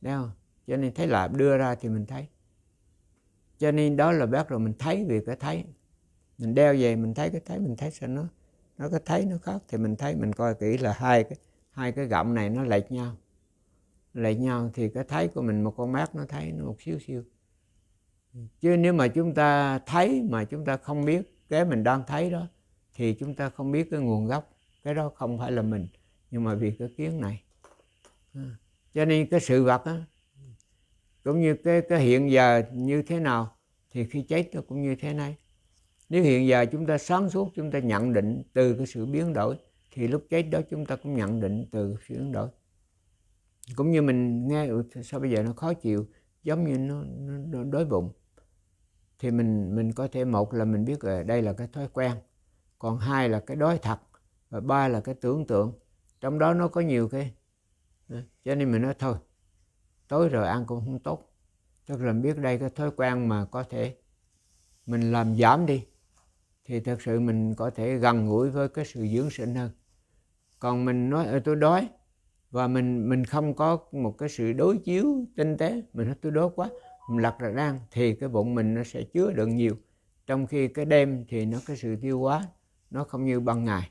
đeo cho nên thấy lạ đưa ra thì mình thấy cho nên đó là bác rồi mình thấy việc cái thấy mình đeo về mình thấy cái thấy mình thấy sao nó nó có thấy nó khác thì mình thấy mình coi kỹ là hai cái hai cái gọng này nó lệch nhau lệch nhau thì cái thấy của mình một con mắt nó thấy nó một xíu xíu chứ nếu mà chúng ta thấy mà chúng ta không biết cái mình đang thấy đó thì chúng ta không biết cái nguồn gốc cái đó không phải là mình nhưng mà vì cái kiến này à, cho nên cái sự vật á cũng như cái cái hiện giờ như thế nào thì khi chết nó cũng như thế này nếu hiện giờ chúng ta sáng suốt chúng ta nhận định từ cái sự biến đổi thì lúc chết đó chúng ta cũng nhận định từ sự biến đổi cũng như mình nghe sao bây giờ nó khó chịu giống như nó, nó, đói bụng thì mình mình có thể một là mình biết là đây là cái thói quen còn hai là cái đói thật và ba là cái tưởng tượng trong đó nó có nhiều cái à, cho nên mình nói thôi tối rồi ăn cũng không tốt tức là biết đây cái thói quen mà có thể mình làm giảm đi thì thật sự mình có thể gần gũi với cái sự dưỡng sinh hơn còn mình nói ở ờ, tôi đói và mình mình không có một cái sự đối chiếu tinh tế mình nói tôi đói quá lật ra đang thì cái bụng mình nó sẽ chứa đựng nhiều trong khi cái đêm thì nó cái sự tiêu hóa nó không như ban ngày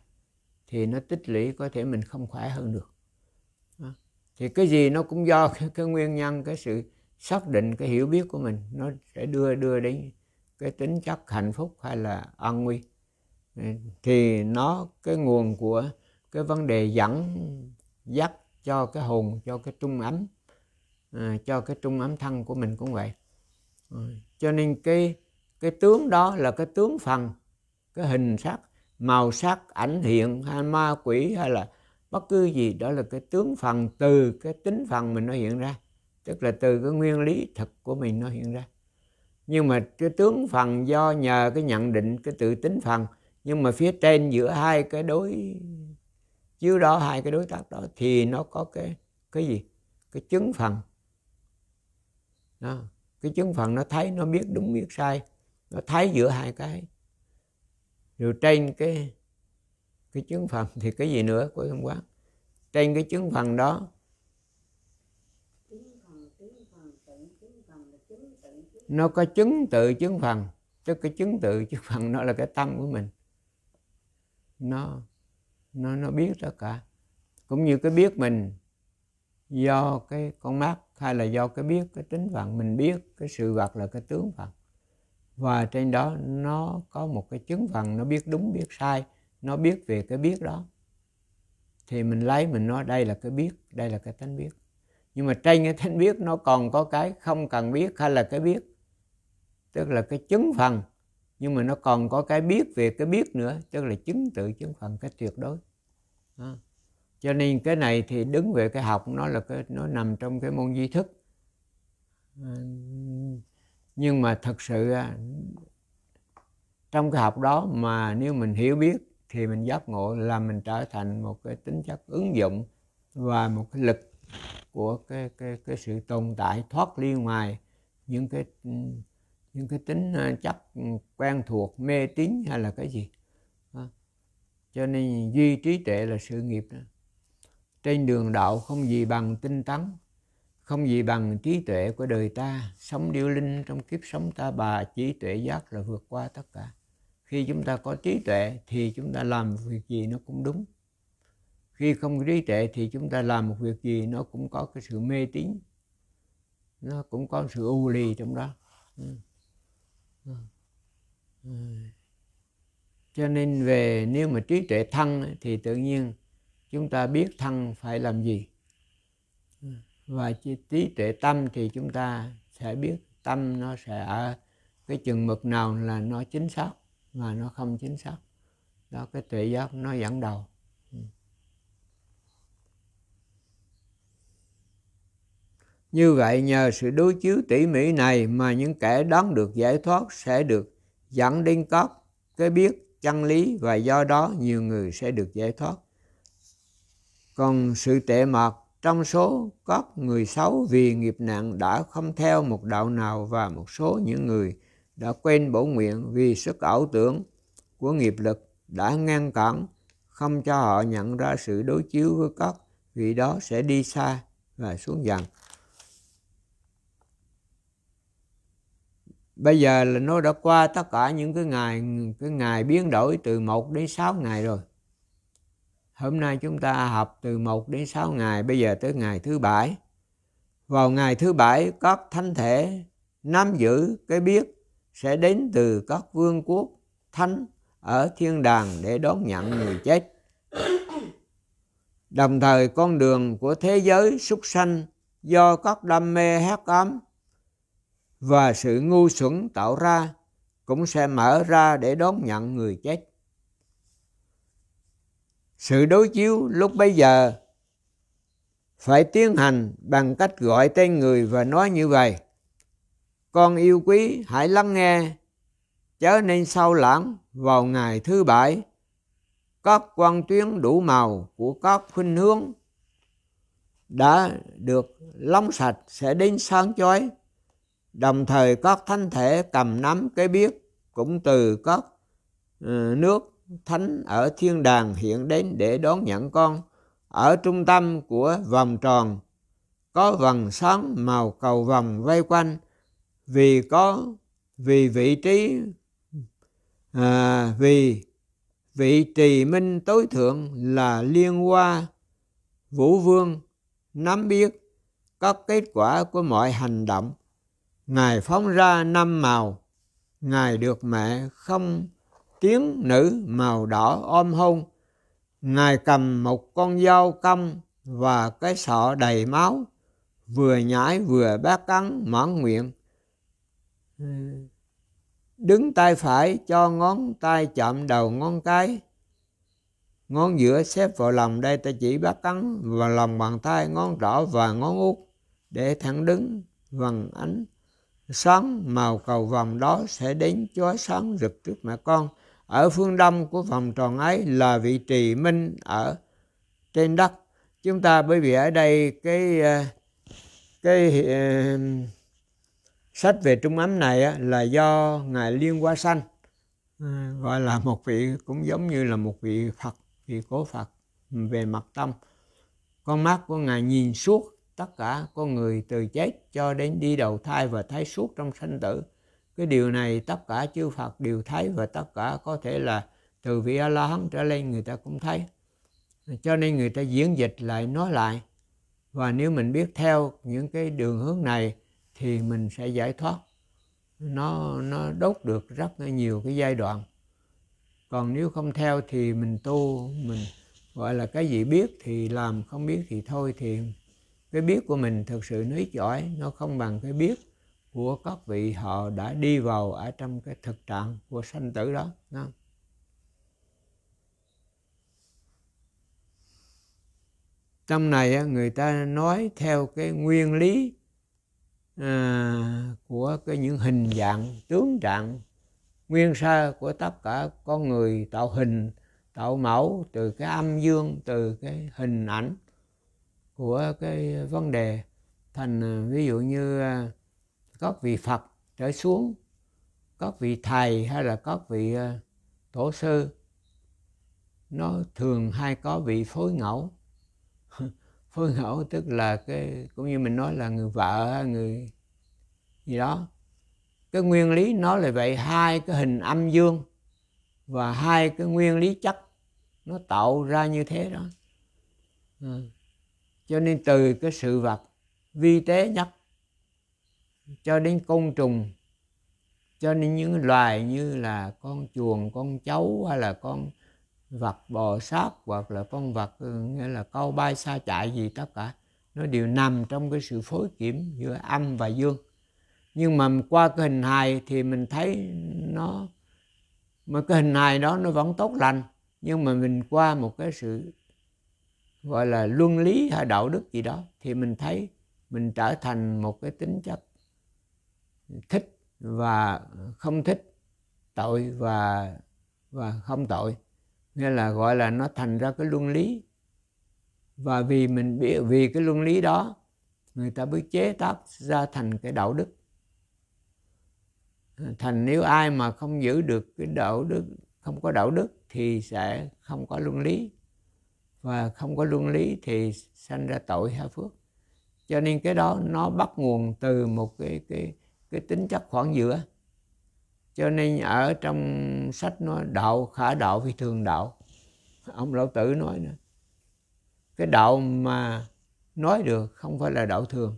thì nó tích lũy có thể mình không khỏe hơn được thì cái gì nó cũng do cái, cái nguyên nhân cái sự xác định cái hiểu biết của mình nó sẽ đưa đưa đến cái tính chất hạnh phúc hay là an nguy ừ, thì nó cái nguồn của cái vấn đề dẫn dắt cho cái hồn cho cái trung ấm Ờ, cho cái trung ấm thân của mình cũng vậy ờ, cho nên cái cái tướng đó là cái tướng phần cái hình sắc màu sắc ảnh hiện hay ma quỷ hay là bất cứ gì đó là cái tướng phần từ cái tính phần mình nó hiện ra tức là từ cái nguyên lý thực của mình nó hiện ra nhưng mà cái tướng phần do nhờ cái nhận định cái tự tính phần nhưng mà phía trên giữa hai cái đối chiếu đó hai cái đối tác đó thì nó có cái cái gì cái chứng phần đó. cái chứng phần nó thấy nó biết đúng biết sai nó thấy giữa hai cái rồi trên cái cái chứng phần thì cái gì nữa của không quán trên cái chứng phần đó nó có chứng tự chứng phần tức cái chứng tự chứng phần nó là cái tâm của mình nó nó nó biết tất cả cũng như cái biết mình do cái con mắt hay là do cái biết cái tính phận mình biết cái sự vật là cái tướng phận và trên đó nó có một cái chứng phần nó biết đúng biết sai nó biết về cái biết đó thì mình lấy mình nói đây là cái biết đây là cái tánh biết nhưng mà trên cái tánh biết nó còn có cái không cần biết hay là cái biết tức là cái chứng phần nhưng mà nó còn có cái biết về cái biết nữa tức là chứng tự chứng phần cái tuyệt đối à cho nên cái này thì đứng về cái học nó là cái nó nằm trong cái môn duy thức à, nhưng mà thật sự trong cái học đó mà nếu mình hiểu biết thì mình giác ngộ là mình trở thành một cái tính chất ứng dụng và một cái lực của cái cái cái sự tồn tại thoát ly ngoài những cái những cái tính à, chấp quen thuộc mê tín hay là cái gì à, cho nên duy trí tuệ là sự nghiệp đó trên đường đạo không gì bằng tinh tấn, không gì bằng trí tuệ của đời ta. Sống điêu linh trong kiếp sống ta bà, trí tuệ giác là vượt qua tất cả. Khi chúng ta có trí tuệ thì chúng ta làm việc gì nó cũng đúng. Khi không trí tuệ thì chúng ta làm một việc gì nó cũng có cái sự mê tín, nó cũng có sự u lì trong đó. cho nên về nếu mà trí tuệ thăng thì tự nhiên chúng ta biết thân phải làm gì và trí tuệ tâm thì chúng ta sẽ biết tâm nó sẽ ở cái chừng mực nào là nó chính xác và nó không chính xác đó cái tuệ giác nó dẫn đầu Như vậy nhờ sự đối chiếu tỉ mỉ này mà những kẻ đón được giải thoát sẽ được dẫn đến các cái biết chân lý và do đó nhiều người sẽ được giải thoát. Còn sự tệ mạt trong số các người xấu vì nghiệp nạn đã không theo một đạo nào và một số những người đã quên bổ nguyện vì sức ảo tưởng của nghiệp lực đã ngăn cản không cho họ nhận ra sự đối chiếu với các vì đó sẽ đi xa và xuống dần. Bây giờ là nó đã qua tất cả những cái ngày cái ngày biến đổi từ 1 đến 6 ngày rồi. Hôm nay chúng ta học từ 1 đến 6 ngày, bây giờ tới ngày thứ bảy. Vào ngày thứ bảy, các thánh thể nắm giữ cái biết sẽ đến từ các vương quốc thánh ở thiên đàng để đón nhận người chết. Đồng thời con đường của thế giới súc sanh do các đam mê hát ám và sự ngu xuẩn tạo ra cũng sẽ mở ra để đón nhận người chết. Sự đối chiếu lúc bấy giờ phải tiến hành bằng cách gọi tên người và nói như vậy. Con yêu quý hãy lắng nghe, chớ nên sao lãng vào ngày thứ bảy. Các quan tuyến đủ màu của các khuynh hướng đã được lóng sạch sẽ đến sáng chói. Đồng thời các thánh thể cầm nắm cái biết cũng từ các ờ, nước thánh ở thiên đàng hiện đến để đón nhận con ở trung tâm của vòng tròn có vầng sáng màu cầu vòng vây quanh vì có vì vị trí à, vì vị trì minh tối thượng là liên hoa vũ vương nắm biết các kết quả của mọi hành động ngài phóng ra năm màu ngài được mẹ không tiếng nữ màu đỏ ôm hôn ngài cầm một con dao cong và cái sọ đầy máu vừa nhảy vừa bát cắn mãn nguyện đứng tay phải cho ngón tay chạm đầu ngón cái ngón giữa xếp vào lòng đây ta chỉ bát cắn và lòng bàn tay ngón trỏ và ngón út để thẳng đứng vầng ánh sáng màu cầu vòng đó sẽ đến chói sáng rực trước mẹ con ở phương đông của vòng tròn ấy là vị trì minh ở trên đất chúng ta bởi vì ở đây cái ờ, cái uh, sách về trung ấm này á, là do ngài liên hoa sanh uh, gọi là một vị cũng giống như là một vị phật vị cố phật về mặt tâm con mắt của ngài nhìn suốt tất cả con người từ chết cho đến đi đầu thai và thấy suốt trong sanh tử cái điều này tất cả chư Phật đều thấy và tất cả có thể là từ vị A La Hán trở lên người ta cũng thấy cho nên người ta diễn dịch lại nói lại và nếu mình biết theo những cái đường hướng này thì mình sẽ giải thoát nó nó đốt được rất nhiều cái giai đoạn còn nếu không theo thì mình tu mình gọi là cái gì biết thì làm không biết thì thôi thì cái biết của mình thực sự nó ít giỏi nó không bằng cái biết của các vị họ đã đi vào ở trong cái thực trạng của sanh tử đó không? trong này người ta nói theo cái nguyên lý à, của cái những hình dạng tướng trạng nguyên sơ của tất cả con người tạo hình tạo mẫu từ cái âm dương từ cái hình ảnh của cái vấn đề thành à, ví dụ như à, các vị Phật trở xuống các vị thầy hay là các vị ờ, tổ sư nó thường hay có vị phối ngẫu phối ngẫu tức là cái cũng như mình nói là người vợ người gì đó cái nguyên lý nó là vậy hai cái hình âm dương và hai cái nguyên lý chất nó tạo ra như thế đó à. cho nên từ cái sự vật vi tế nhất cho đến côn trùng cho nên những loài như là con chuồng, con chấu hay là con vật bò sát hoặc là con vật ừ, nghĩa là câu bay xa chạy gì tất cả nó đều nằm trong cái sự phối kiểm giữa âm và dương nhưng mà qua cái hình hài thì mình thấy nó mà cái hình hài đó nó vẫn tốt lành nhưng mà mình qua một cái sự gọi là luân lý hay đạo đức gì đó thì mình thấy mình trở thành một cái tính chất thích và không thích tội và và không tội nghĩa là gọi là nó thành ra cái luân lý và vì mình biết vì cái luân lý đó người ta mới chế tác ra thành cái đạo đức thành nếu ai mà không giữ được cái đạo đức không có đạo đức thì sẽ không có luân lý và không có luân lý thì sanh ra tội hay phước cho nên cái đó nó bắt nguồn từ một cái cái cái tính chất khoảng giữa cho nên ở trong sách nó đạo khả đạo phi thường đạo ông lão tử nói nữa cái đạo mà nói được không phải là đạo thường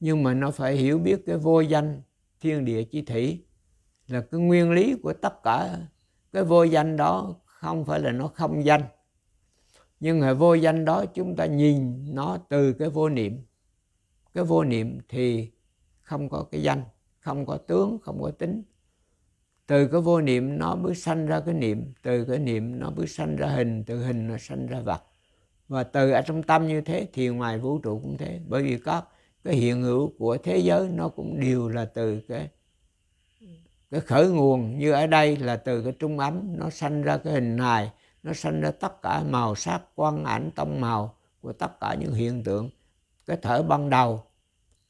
nhưng mà nó phải hiểu biết cái vô danh thiên địa chi thủy là cái nguyên lý của tất cả cái vô danh đó không phải là nó không danh nhưng mà vô danh đó chúng ta nhìn nó từ cái vô niệm cái vô niệm thì không có cái danh không có tướng không có tính từ cái vô niệm nó mới sanh ra cái niệm từ cái niệm nó mới sanh ra hình từ hình nó sanh ra vật và từ ở trong tâm như thế thì ngoài vũ trụ cũng thế bởi vì các cái hiện hữu của thế giới nó cũng đều là từ cái cái khởi nguồn như ở đây là từ cái trung ấm nó sanh ra cái hình hài nó sanh ra tất cả màu sắc quang ảnh tông màu của tất cả những hiện tượng cái thở ban đầu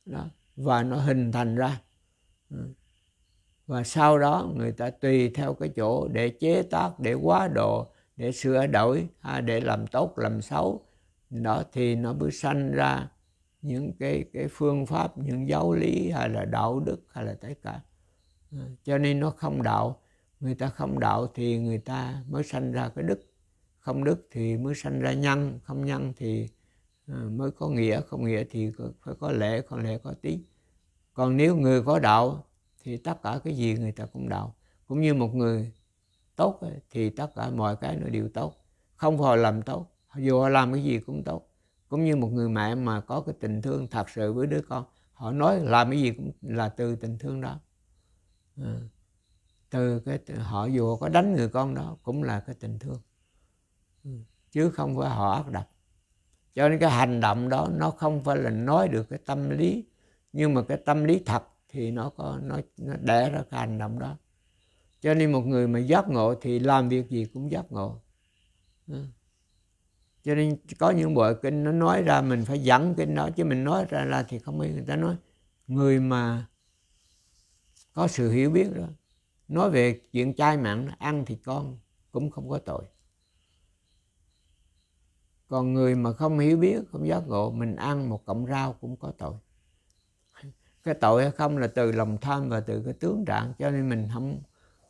đó và nó hình thành ra và sau đó người ta tùy theo cái chỗ để chế tác để quá độ để sửa đổi hay à, để làm tốt làm xấu đó thì nó mới sanh ra những cái cái phương pháp những giáo lý hay là đạo đức hay là tất cả à, cho nên nó không đạo người ta không đạo thì người ta mới sanh ra cái đức không đức thì mới sanh ra nhân không nhân thì Ờ, mới có nghĩa không nghĩa thì phải có lễ không lễ có tín còn nếu người có đạo thì tất cả cái gì người ta cũng đạo cũng như một người tốt thì tất cả mọi cái nó đều tốt không họ làm tốt dù họ làm cái gì cũng tốt cũng như một người mẹ mà có cái tình thương thật sự với đứa con họ nói làm cái gì cũng là từ tình thương đó ờ, từ cái họ dù có đánh người con đó cũng là cái tình thương ừ, chứ không phải họ ác độc cho nên cái hành động đó nó không phải là nói được cái tâm lý nhưng mà cái tâm lý thật thì nó có nó, nó đẻ ra cái hành động đó cho nên một người mà giác ngộ thì làm việc gì cũng giác ngộ cho nên có những bộ kinh nó nói ra mình phải dẫn kinh đó chứ mình nói ra là thì không biết người ta nói người mà có sự hiểu biết đó nói về chuyện trai mạng ăn thì con cũng không có tội còn người mà không hiểu biết không giác ngộ mình ăn một cọng rau cũng có tội cái tội hay không là từ lòng tham và từ cái tướng trạng cho nên mình không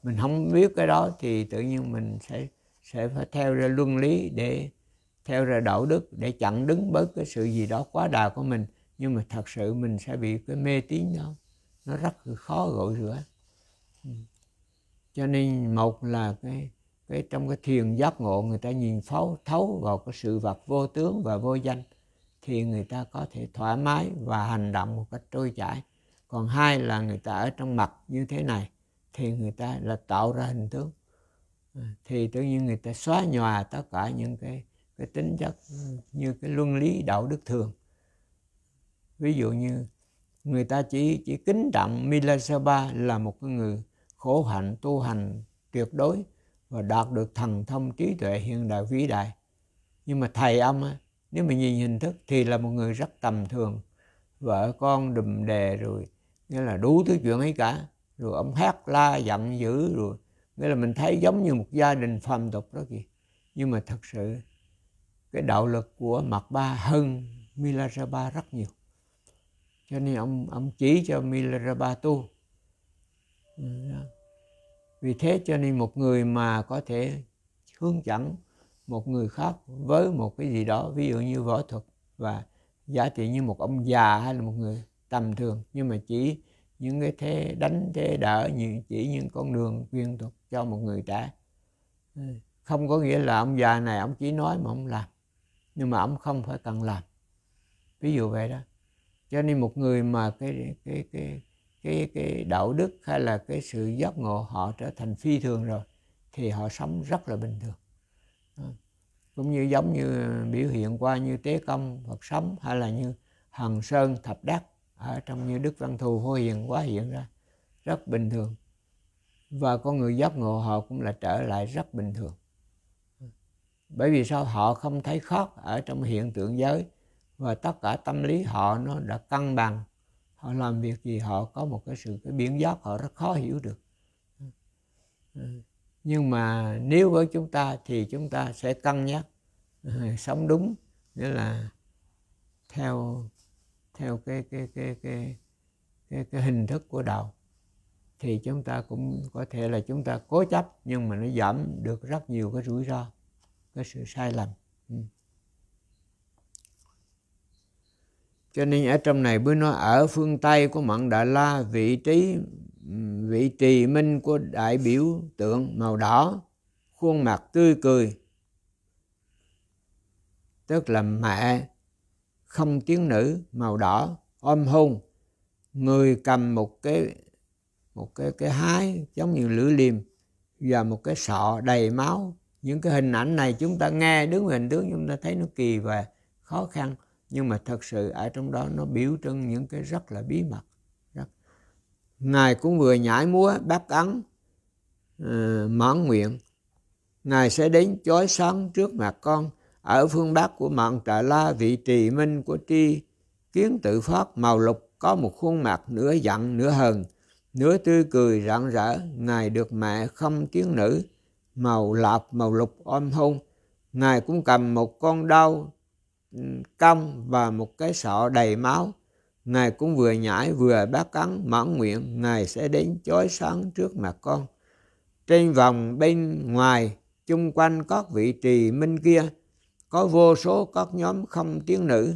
mình không biết cái đó thì tự nhiên mình sẽ sẽ phải theo ra luân lý để theo ra đạo đức để chặn đứng bớt cái sự gì đó quá đà của mình nhưng mà thật sự mình sẽ bị cái mê tín đó nó rất khó gội rửa ừ. cho nên một là cái cái trong cái thiền giác ngộ người ta nhìn pháo thấu vào cái sự vật vô tướng và vô danh thì người ta có thể thoải mái và hành động một cách trôi chảy còn hai là người ta ở trong mặt như thế này thì người ta là tạo ra hình tướng à, thì tự nhiên người ta xóa nhòa tất cả những cái cái tính chất như cái luân lý đạo đức thường ví dụ như người ta chỉ chỉ kính trọng Mila Saba là một cái người khổ hạnh tu hành tuyệt đối và đạt được thần thông trí tuệ hiện đại vĩ đại nhưng mà thầy âm nếu mà nhìn hình thức thì là một người rất tầm thường vợ con đùm đề rồi nghĩa là đủ thứ chuyện ấy cả rồi ông hát la giận dữ rồi nghĩa là mình thấy giống như một gia đình phàm tục đó kìa nhưng mà thật sự cái đạo lực của mặt ba hơn Milaraba rất nhiều cho nên ông ông chỉ cho Milaraba tu ừ, vì thế cho nên một người mà có thể hướng dẫn một người khác với một cái gì đó ví dụ như võ thuật và giả trị như một ông già hay là một người tầm thường nhưng mà chỉ những cái thế đánh thế đỡ chỉ những con đường quyền thuật cho một người trẻ ừ, không có nghĩa là ông già này ông chỉ nói mà ông làm nhưng mà ông không phải cần làm ví dụ vậy đó cho nên một người mà cái cái cái cái cái đạo đức hay là cái sự giác ngộ họ trở thành phi thường rồi thì họ sống rất là bình thường cũng như giống như biểu hiện qua như tế công phật sống hay là như hằng sơn thập đắc ở trong như đức văn thù vô hiền quá hiện ra rất bình thường và con người giác ngộ họ cũng là trở lại rất bình thường bởi vì sao họ không thấy khót ở trong hiện tượng giới và tất cả tâm lý họ nó đã cân bằng họ làm việc gì họ có một cái sự cái biến giác họ rất khó hiểu được nhưng mà nếu với chúng ta thì chúng ta sẽ cân nhắc ờ, sống đúng nghĩa là theo theo cái cái cái cái cái, cái hình thức của đạo thì chúng ta cũng có thể là chúng ta cố chấp nhưng mà nó giảm được rất nhiều cái rủi ro cái sự sai lầm ừ. cho nên ở trong này bữa nói ở phương tây của mận đà la vị trí vị trì minh của đại biểu tượng màu đỏ khuôn mặt tươi cười tức là mẹ không tiếng nữ màu đỏ ôm hôn người cầm một cái một cái cái hái giống như lưỡi liềm và một cái sọ đầy máu những cái hình ảnh này chúng ta nghe đứng hình tướng chúng ta thấy nó kỳ và khó khăn nhưng mà thật sự ở trong đó nó biểu trưng những cái rất là bí mật rất. ngài cũng vừa nhảy múa bác ấn uh, ờ, mãn nguyện ngài sẽ đến chói sáng trước mặt con ở phương bắc của mạng trà la vị trì minh của tri kiến tự phát màu lục có một khuôn mặt nửa giận nửa hờn nửa tươi cười rạng rỡ ngài được mẹ không tiếng nữ màu lạp màu lục ôm hôn ngài cũng cầm một con đao cong ừ, và một cái sọ đầy máu. Ngài cũng vừa nhảy vừa bác cắn mãn nguyện Ngài sẽ đến chói sáng trước mặt con. Trên vòng bên ngoài, chung quanh các vị trì minh kia, có vô số các nhóm không tiếng nữ.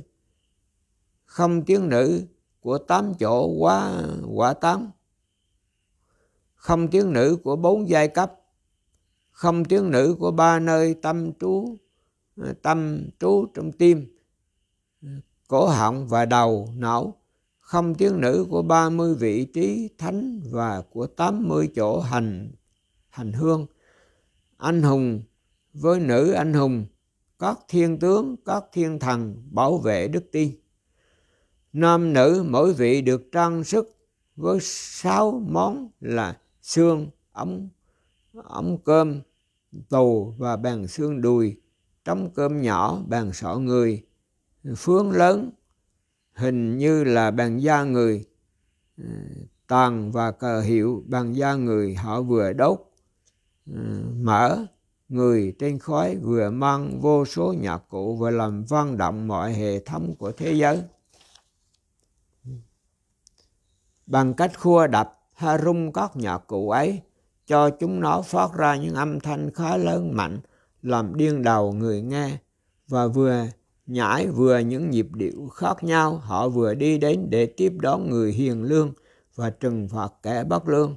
Không tiếng nữ của tám chỗ quá quả tám. Không tiếng nữ của bốn giai cấp. Không tiếng nữ của ba nơi tâm trú Ờ, tâm trú trong tim ờ, cổ họng và đầu não không tiếng nữ của 30 vị trí thánh và của 80 chỗ hành hành hương anh hùng với nữ anh hùng các thiên tướng các thiên thần bảo vệ đức tin nam nữ mỗi vị được trang sức với sáu món là xương ống ống cơm tù và bàn xương đùi Trống cơm nhỏ bàn sọ người, phương lớn, hình như là bàn da người, tàn và cờ hiệu bàn da người họ vừa đốt, mở người trên khói vừa mang vô số nhạc cụ và làm văn động mọi hệ thống của thế giới. Bằng cách khua đập hay rung các nhạc cụ ấy, cho chúng nó phát ra những âm thanh khá lớn mạnh làm điên đầu người nghe và vừa nhảy vừa những nhịp điệu khác nhau họ vừa đi đến để tiếp đón người hiền lương và trừng phạt kẻ bất lương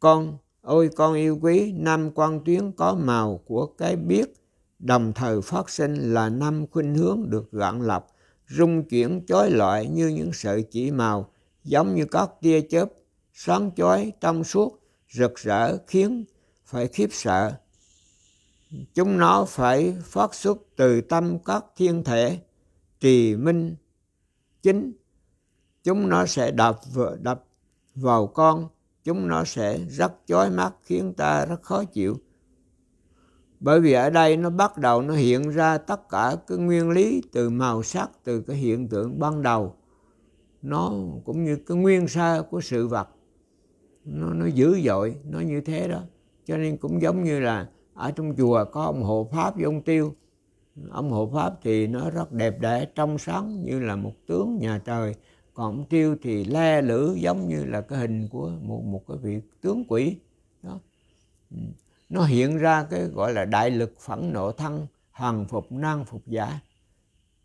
con ôi con yêu quý năm quan tuyến có màu của cái biết đồng thời phát sinh là năm khuynh hướng được gọn lọc rung chuyển chói lọi như những sợi chỉ màu giống như các tia chớp sáng chói trong suốt rực rỡ khiến phải khiếp sợ chúng nó phải phát xuất từ tâm các thiên thể trì minh chính chúng nó sẽ đập vợ đập vào con chúng nó sẽ rất chói mắt khiến ta rất khó chịu bởi vì ở đây nó bắt đầu nó hiện ra tất cả cái nguyên lý từ màu sắc từ cái hiện tượng ban đầu nó cũng như cái nguyên sa của sự vật nó nó dữ dội nó như thế đó cho nên cũng giống như là ở trong chùa có ông hộ pháp với ông tiêu ông hộ pháp thì nó rất đẹp đẽ trong sáng như là một tướng nhà trời còn ông tiêu thì le lử giống như là cái hình của một một cái vị tướng quỷ đó ừ. nó hiện ra cái gọi là đại lực phẫn nộ thân hàng phục năng phục giả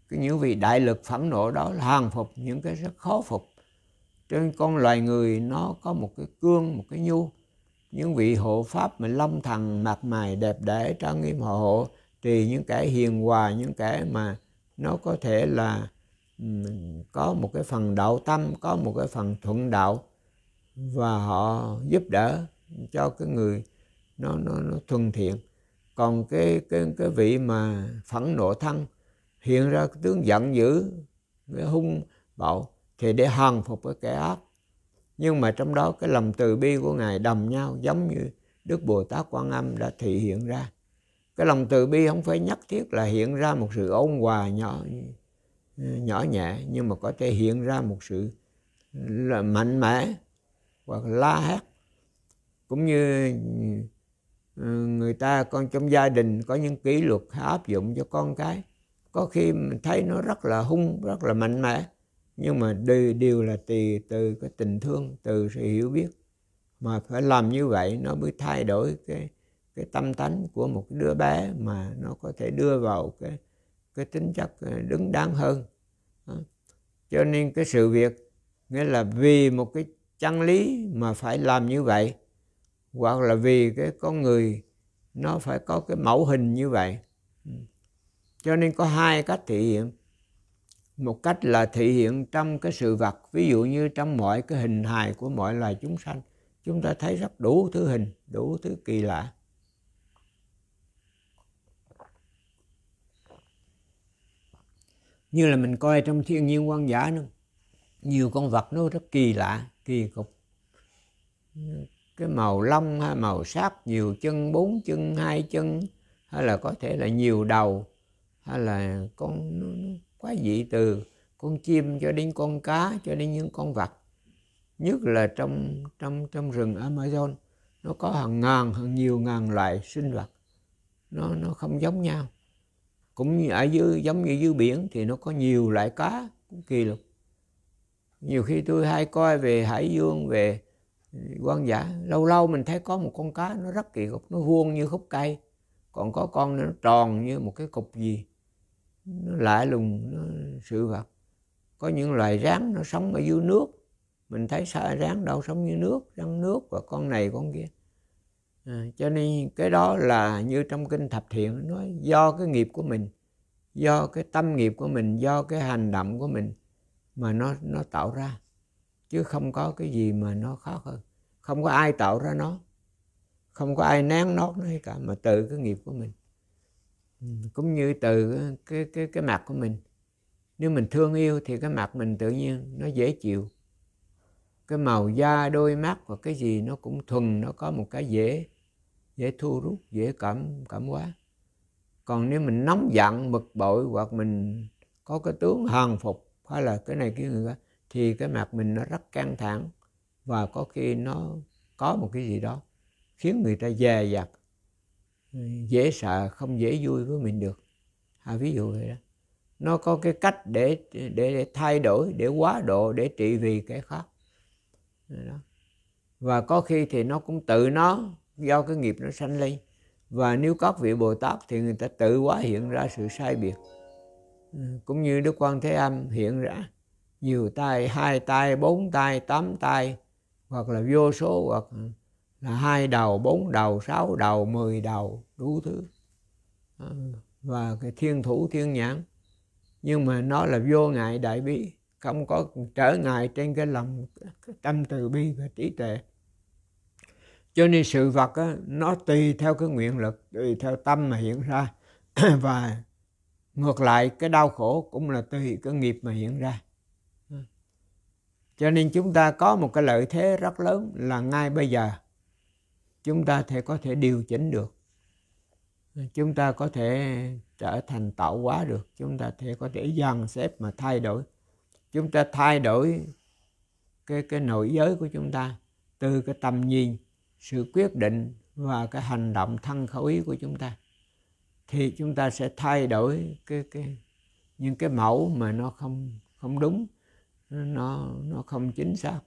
cái những vị đại lực phẫn nộ đó là hàng phục những cái rất khó phục trên con loài người nó có một cái cương một cái nhu những vị hộ pháp mà long thần mặt mày đẹp đẽ trang nghiêm hộ hộ thì những kẻ hiền hòa những kẻ mà nó có thể là có một cái phần đạo tâm có một cái phần thuận đạo và họ giúp đỡ cho cái người nó nó, nó thuần thiện còn cái cái cái vị mà phẫn nộ thân hiện ra tướng giận dữ cái hung bạo thì để hàng phục cái kẻ ác nhưng mà trong đó cái lòng từ bi của ngài đầm nhau giống như đức bồ tát quan âm đã thị hiện ra cái lòng từ bi không phải nhất thiết là hiện ra một sự ôn hòa nhỏ nhỏ nhẹ nhưng mà có thể hiện ra một sự là mạnh mẽ hoặc la hét cũng như ừ, người ta con trong gia đình có những kỷ luật áp dụng cho con cái có khi mình thấy nó rất là hung rất là mạnh mẽ nhưng mà đều, đều là tùy từ cái tình thương từ sự hiểu biết mà phải làm như vậy nó mới thay đổi cái cái tâm tánh của một đứa bé mà nó có thể đưa vào cái cái tính chất ờ, đứng đắn hơn đó. cho nên cái sự việc nghĩa là vì một cái chân lý mà phải làm như vậy hoặc là vì cái con người nó phải có cái mẫu hình như vậy ừ. cho nên có hai cách thể hiện một cách là thể hiện trong cái sự vật ví dụ như trong mọi cái hình hài của mọi loài chúng sanh chúng ta thấy rất đủ thứ hình đủ thứ kỳ lạ như là mình coi trong thiên nhiên quan giả nữa nhiều con vật nó rất kỳ lạ kỳ cục cái màu lông hay màu sáp nhiều chân bốn chân hai chân hay là có thể là nhiều đầu hay là con nó quá dị từ con chim cho đến con cá cho đến những con vật nhất là trong trong trong rừng Amazon nó có hàng ngàn hàng nhiều ngàn loại sinh vật nó nó không giống nhau cũng như ở dưới giống như dưới biển thì nó có nhiều loại cá cũng kỳ lục nhiều khi tôi hay coi về hải dương về quan giả lâu lâu mình thấy có một con cá nó rất kỳ cục nó vuông như khúc cây còn có con nó tròn như một cái cục gì nó lạ lùng nó sự vật có những loài rắn nó sống ở dưới nước mình thấy sao rắn đâu sống dưới nước rắn nước và con này con kia à, cho nên cái đó là như trong kinh thập thiện nói do cái nghiệp của mình do cái tâm nghiệp của mình do cái hành động của mình mà nó nó tạo ra chứ không có cái gì mà nó khó hơn không có ai tạo ra nó không có ai nén nót nó hay cả mà tự cái nghiệp của mình cũng như từ cái cái cái mặt của mình nếu mình thương yêu thì cái mặt mình tự nhiên nó dễ chịu cái màu da đôi mắt và cái gì nó cũng thuần nó có một cái dễ dễ thu rút dễ cảm cảm hóa còn nếu mình nóng giận bực bội hoặc mình có cái tướng hờn phục hay là cái này kia người thì cái mặt mình nó rất căng thẳng và có khi nó có một cái gì đó khiến người ta dè dặt dễ sợ không dễ vui với mình được à, ví dụ vậy đó nó có cái cách để để, để thay đổi để quá độ để trị vì kẻ khác đó. và có khi thì nó cũng tự nó do cái nghiệp nó sanh lên và nếu các vị bồ tát thì người ta tự quá hiện ra sự sai biệt ừ, cũng như đức quan thế âm hiện ra nhiều tay hai tay bốn tay tám tay hoặc là vô số hoặc là hai đầu bốn đầu sáu đầu mười đầu đủ thứ và cái thiên thủ thiên nhãn nhưng mà nó là vô ngại đại bi không có trở ngại trên cái lòng tâm từ bi và trí tuệ cho nên sự vật á, nó tùy theo cái nguyện lực tùy theo tâm mà hiện ra và ngược lại cái đau khổ cũng là tùy cái nghiệp mà hiện ra cho nên chúng ta có một cái lợi thế rất lớn là ngay bây giờ chúng ta thể có thể điều chỉnh được chúng ta có thể trở thành tạo hóa được chúng ta thể có thể dàn xếp mà thay đổi chúng ta thay đổi cái cái nội giới của chúng ta từ cái tầm nhìn sự quyết định và cái hành động thân khẩu ý của chúng ta thì chúng ta sẽ thay đổi cái cái những cái mẫu mà nó không không đúng nó nó không chính xác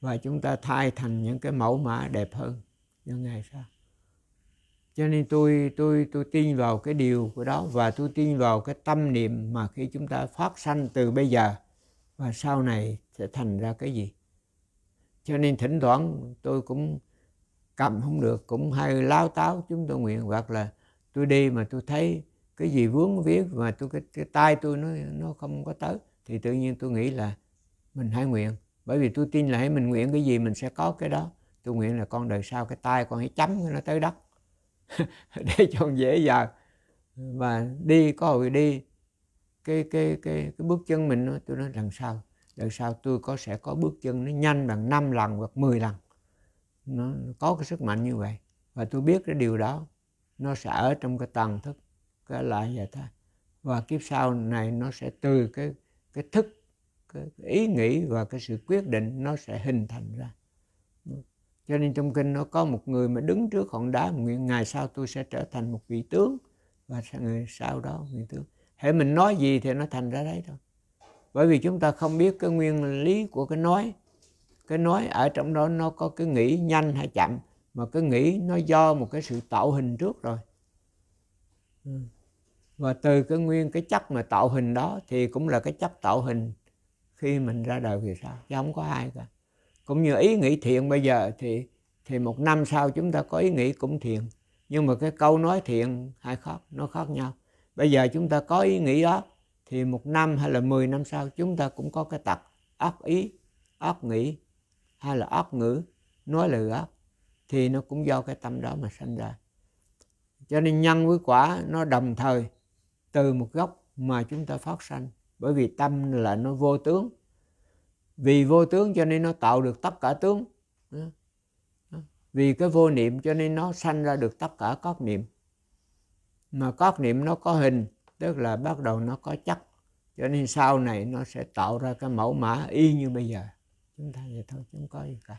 và chúng ta thay thành những cái mẫu mã đẹp hơn những ngày sau cho nên tôi tôi tôi tin vào cái điều của đó và tôi tin vào cái tâm niệm mà khi chúng ta phát sanh từ bây giờ và sau này sẽ thành ra cái gì cho nên thỉnh thoảng tôi cũng cầm không được cũng hay lao táo chúng tôi nguyện hoặc là tôi đi mà tôi thấy cái gì vướng viết mà tôi cái, cái tay tôi nó nó không có tới thì tự nhiên tôi nghĩ là mình hãy nguyện bởi vì tôi tin là hãy mình nguyện cái gì mình sẽ có cái đó tôi nguyện là con đời sau cái tay con hãy chấm nó tới đất để cho dễ dàng và đi có hồi đi cái cái cái cái bước chân mình nó tôi nói lần sau đời sau tôi có sẽ có bước chân nó nhanh bằng 5 lần hoặc 10 lần nó có cái sức mạnh như vậy và tôi biết cái điều đó nó sẽ ở trong cái tầng thức cái lại vậy thôi và kiếp sau này nó sẽ từ cái cái thức cái ý nghĩ và cái sự quyết định nó sẽ hình thành ra cho nên trong kinh nó có một người mà đứng trước hòn đá nguyện ngày sau tôi sẽ trở thành một vị tướng và người sau đó vị tướng hễ mình nói gì thì nó thành ra đấy thôi bởi vì chúng ta không biết cái nguyên lý của cái nói cái nói ở trong đó nó có cái nghĩ nhanh hay chậm mà cái nghĩ nó do một cái sự tạo hình trước rồi và từ cái nguyên cái chất mà tạo hình đó thì cũng là cái chất tạo hình khi mình ra đời về sao? chứ không có ai cả cũng như ý nghĩ thiện bây giờ thì thì một năm sau chúng ta có ý nghĩ cũng thiện nhưng mà cái câu nói thiện hay khác nó khác nhau bây giờ chúng ta có ý nghĩ đó thì một năm hay là mười năm sau chúng ta cũng có cái tật ác ý ác nghĩ hay là ác ngữ nói lời ác thì nó cũng do cái tâm đó mà sinh ra cho nên nhân với quả nó đồng thời từ một gốc mà chúng ta phát sanh bởi vì tâm là nó vô tướng vì vô tướng cho nên nó tạo được tất cả tướng vì cái vô niệm cho nên nó sanh ra được tất cả các niệm mà các niệm nó có hình tức là bắt đầu nó có chất cho nên sau này nó sẽ tạo ra cái mẫu mã y như bây giờ chúng ta vậy thôi chúng có gì cả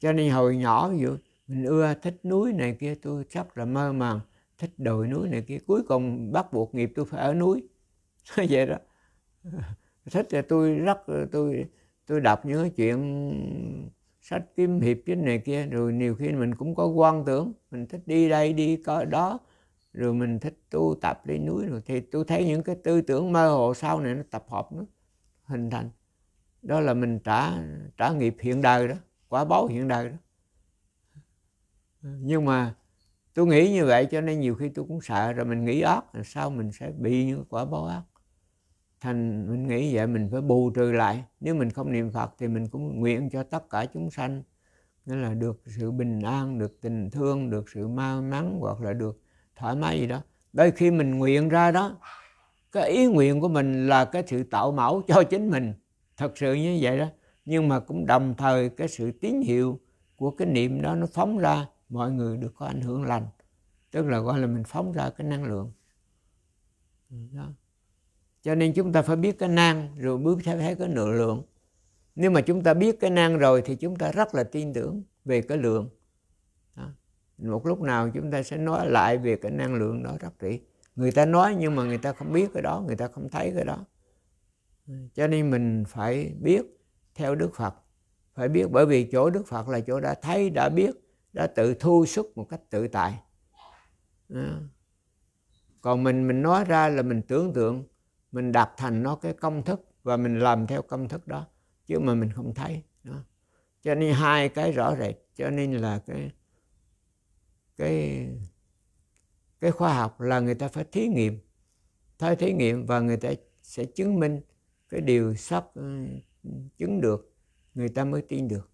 cho nên hồi nhỏ ví dụ mình ưa thích núi này kia tôi chắc là mơ màng thích đồi núi này kia cuối cùng bắt buộc nghiệp tôi phải ở núi vậy đó thích là tôi rất tôi tôi đọc những cái chuyện sách kiếm hiệp trên này kia rồi nhiều khi mình cũng có quan tưởng mình thích đi đây đi có đó rồi mình thích tu tập lên núi rồi thì tôi thấy những cái tư tưởng mơ hồ sau này nó tập hợp nó hình thành đó là mình trả trả nghiệp hiện đời đó quả báo hiện đời đó nhưng mà tôi nghĩ như vậy cho nên nhiều khi tôi cũng sợ rồi mình nghĩ ác sao mình sẽ bị những quả báo ác thành mình nghĩ vậy mình phải bù trừ lại nếu mình không niệm phật thì mình cũng nguyện cho tất cả chúng sanh nghĩa là được sự bình an được tình thương được sự may mắn hoặc là được thoải mái gì đó đây khi mình nguyện ra đó cái ý nguyện của mình là cái sự tạo mẫu cho chính mình thật sự như vậy đó nhưng mà cũng đồng thời cái sự tín hiệu của cái niệm đó nó phóng ra mọi người được có ảnh hưởng lành tức là gọi là mình phóng ra cái năng lượng đó cho nên chúng ta phải biết cái năng rồi bước theo thấy cái nửa lượng nếu mà chúng ta biết cái năng rồi thì chúng ta rất là tin tưởng về cái lượng một lúc nào chúng ta sẽ nói lại về cái năng lượng đó rất kỹ người ta nói nhưng mà người ta không biết cái đó người ta không thấy cái đó cho nên mình phải biết theo đức phật phải biết bởi vì chỗ đức phật là chỗ đã thấy đã biết đã tự thu xuất một cách tự tại còn mình mình nói ra là mình tưởng tượng mình đạp thành nó cái công thức và mình làm theo công thức đó chứ mà mình không thấy đó. cho nên hai cái rõ rệt cho nên là cái cái cái khoa học là người ta phải thí nghiệm phải thí nghiệm và người ta sẽ chứng minh cái điều sắp ừ, chứng được người ta mới tin được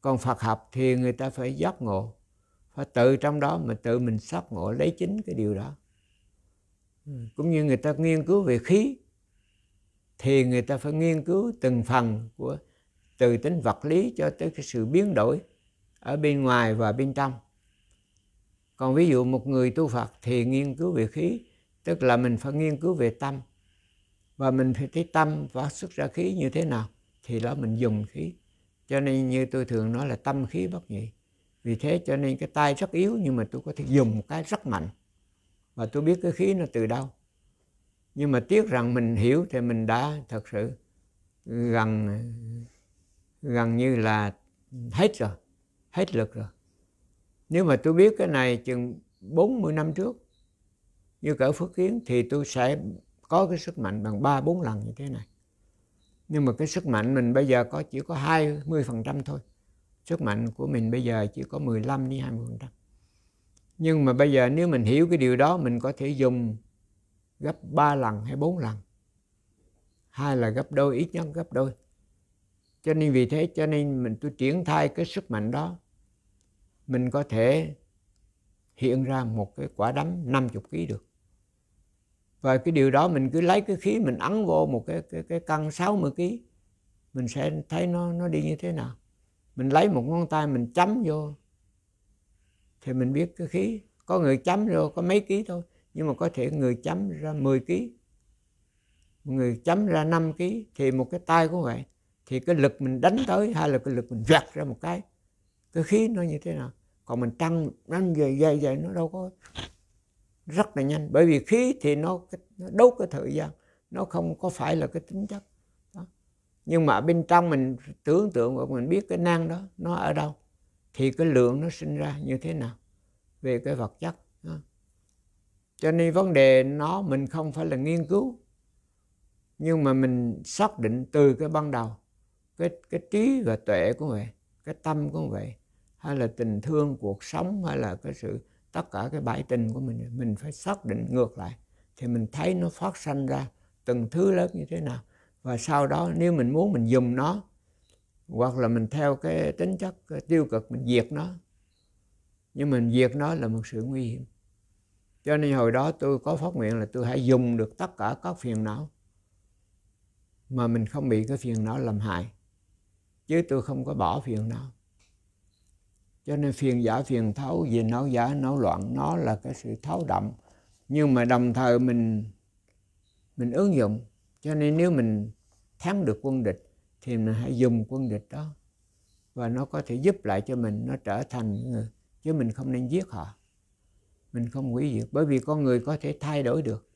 còn phật học thì người ta phải giác ngộ phải tự trong đó mà tự mình giác ngộ lấy chính cái điều đó Ừ. cũng như người ta nghiên cứu về khí thì người ta phải nghiên cứu từng phần của từ tính vật lý cho tới cái sự biến đổi ở bên ngoài và bên trong còn ví dụ một người tu phật thì nghiên cứu về khí tức là mình phải nghiên cứu về tâm và mình phải thấy tâm phát xuất ra khí như thế nào thì đó mình dùng khí cho nên như tôi thường nói là tâm khí bất nhị vì thế cho nên cái tay rất yếu nhưng mà tôi có thể dùng một cái rất mạnh và tôi biết cái khí nó từ đâu nhưng mà tiếc rằng mình hiểu thì mình đã thật sự gần gần như là hết rồi hết lực rồi nếu mà tôi biết cái này chừng 40 năm trước như cỡ Phước Kiến thì tôi sẽ có cái sức mạnh bằng ba bốn lần như thế này. Nhưng mà cái sức mạnh mình bây giờ có chỉ có 20% thôi. Sức mạnh của mình bây giờ chỉ có 15 đến 20% nhưng mà bây giờ nếu mình hiểu cái điều đó mình có thể dùng gấp 3 lần hay 4 lần hay là gấp đôi ít nhất gấp đôi cho nên vì thế cho nên mình tôi triển khai cái sức mạnh đó mình có thể hiện ra một cái quả đấm 50 kg được và cái điều đó mình cứ lấy cái khí mình ấn vô một cái cái cái cân 60 kg mình sẽ thấy nó nó đi như thế nào mình lấy một ngón tay mình chấm vô thì mình biết cái khí có người chấm rồi có mấy ký thôi nhưng mà có thể người chấm ra 10 ký người chấm ra 5 ký thì một cái tay cũng vậy thì cái lực mình đánh tới hay là cái lực mình giật ra một cái cái khí nó như thế nào còn mình tăng nhanh về dày dày nó đâu có rất là nhanh bởi vì khí thì nó, nó đốt cái thời gian nó không có phải là cái tính chất đó. nhưng mà bên trong mình tưởng tượng và mình biết cái năng đó nó ở đâu thì cái lượng nó sinh ra như thế nào về cái vật chất đó. cho nên vấn đề nó mình không phải là nghiên cứu nhưng mà mình xác định từ cái ban đầu cái cái trí và tuệ của vậy cái tâm của vậy hay là tình thương cuộc sống hay là cái sự tất cả cái bãi tình của mình mình phải xác định ngược lại thì mình thấy nó phát sinh ra từng thứ lớp như thế nào và sau đó nếu mình muốn mình dùng nó hoặc là mình theo cái tính chất tiêu cực mình diệt nó nhưng mình diệt nó là một sự nguy hiểm cho nên hồi đó tôi có phát nguyện là tôi hãy dùng được tất cả các phiền não mà mình không bị cái phiền não làm hại chứ tôi không có bỏ phiền não cho nên phiền giả phiền thấu vì não giả não loạn nó là cái sự thấu động nhưng mà đồng thời mình mình ứng dụng cho nên nếu mình thắng được quân địch thì mình hãy dùng quân địch đó và nó có thể giúp lại cho mình nó trở thành người ừ, chứ mình không nên giết họ mình không hủy diệt bởi vì con người có thể thay đổi được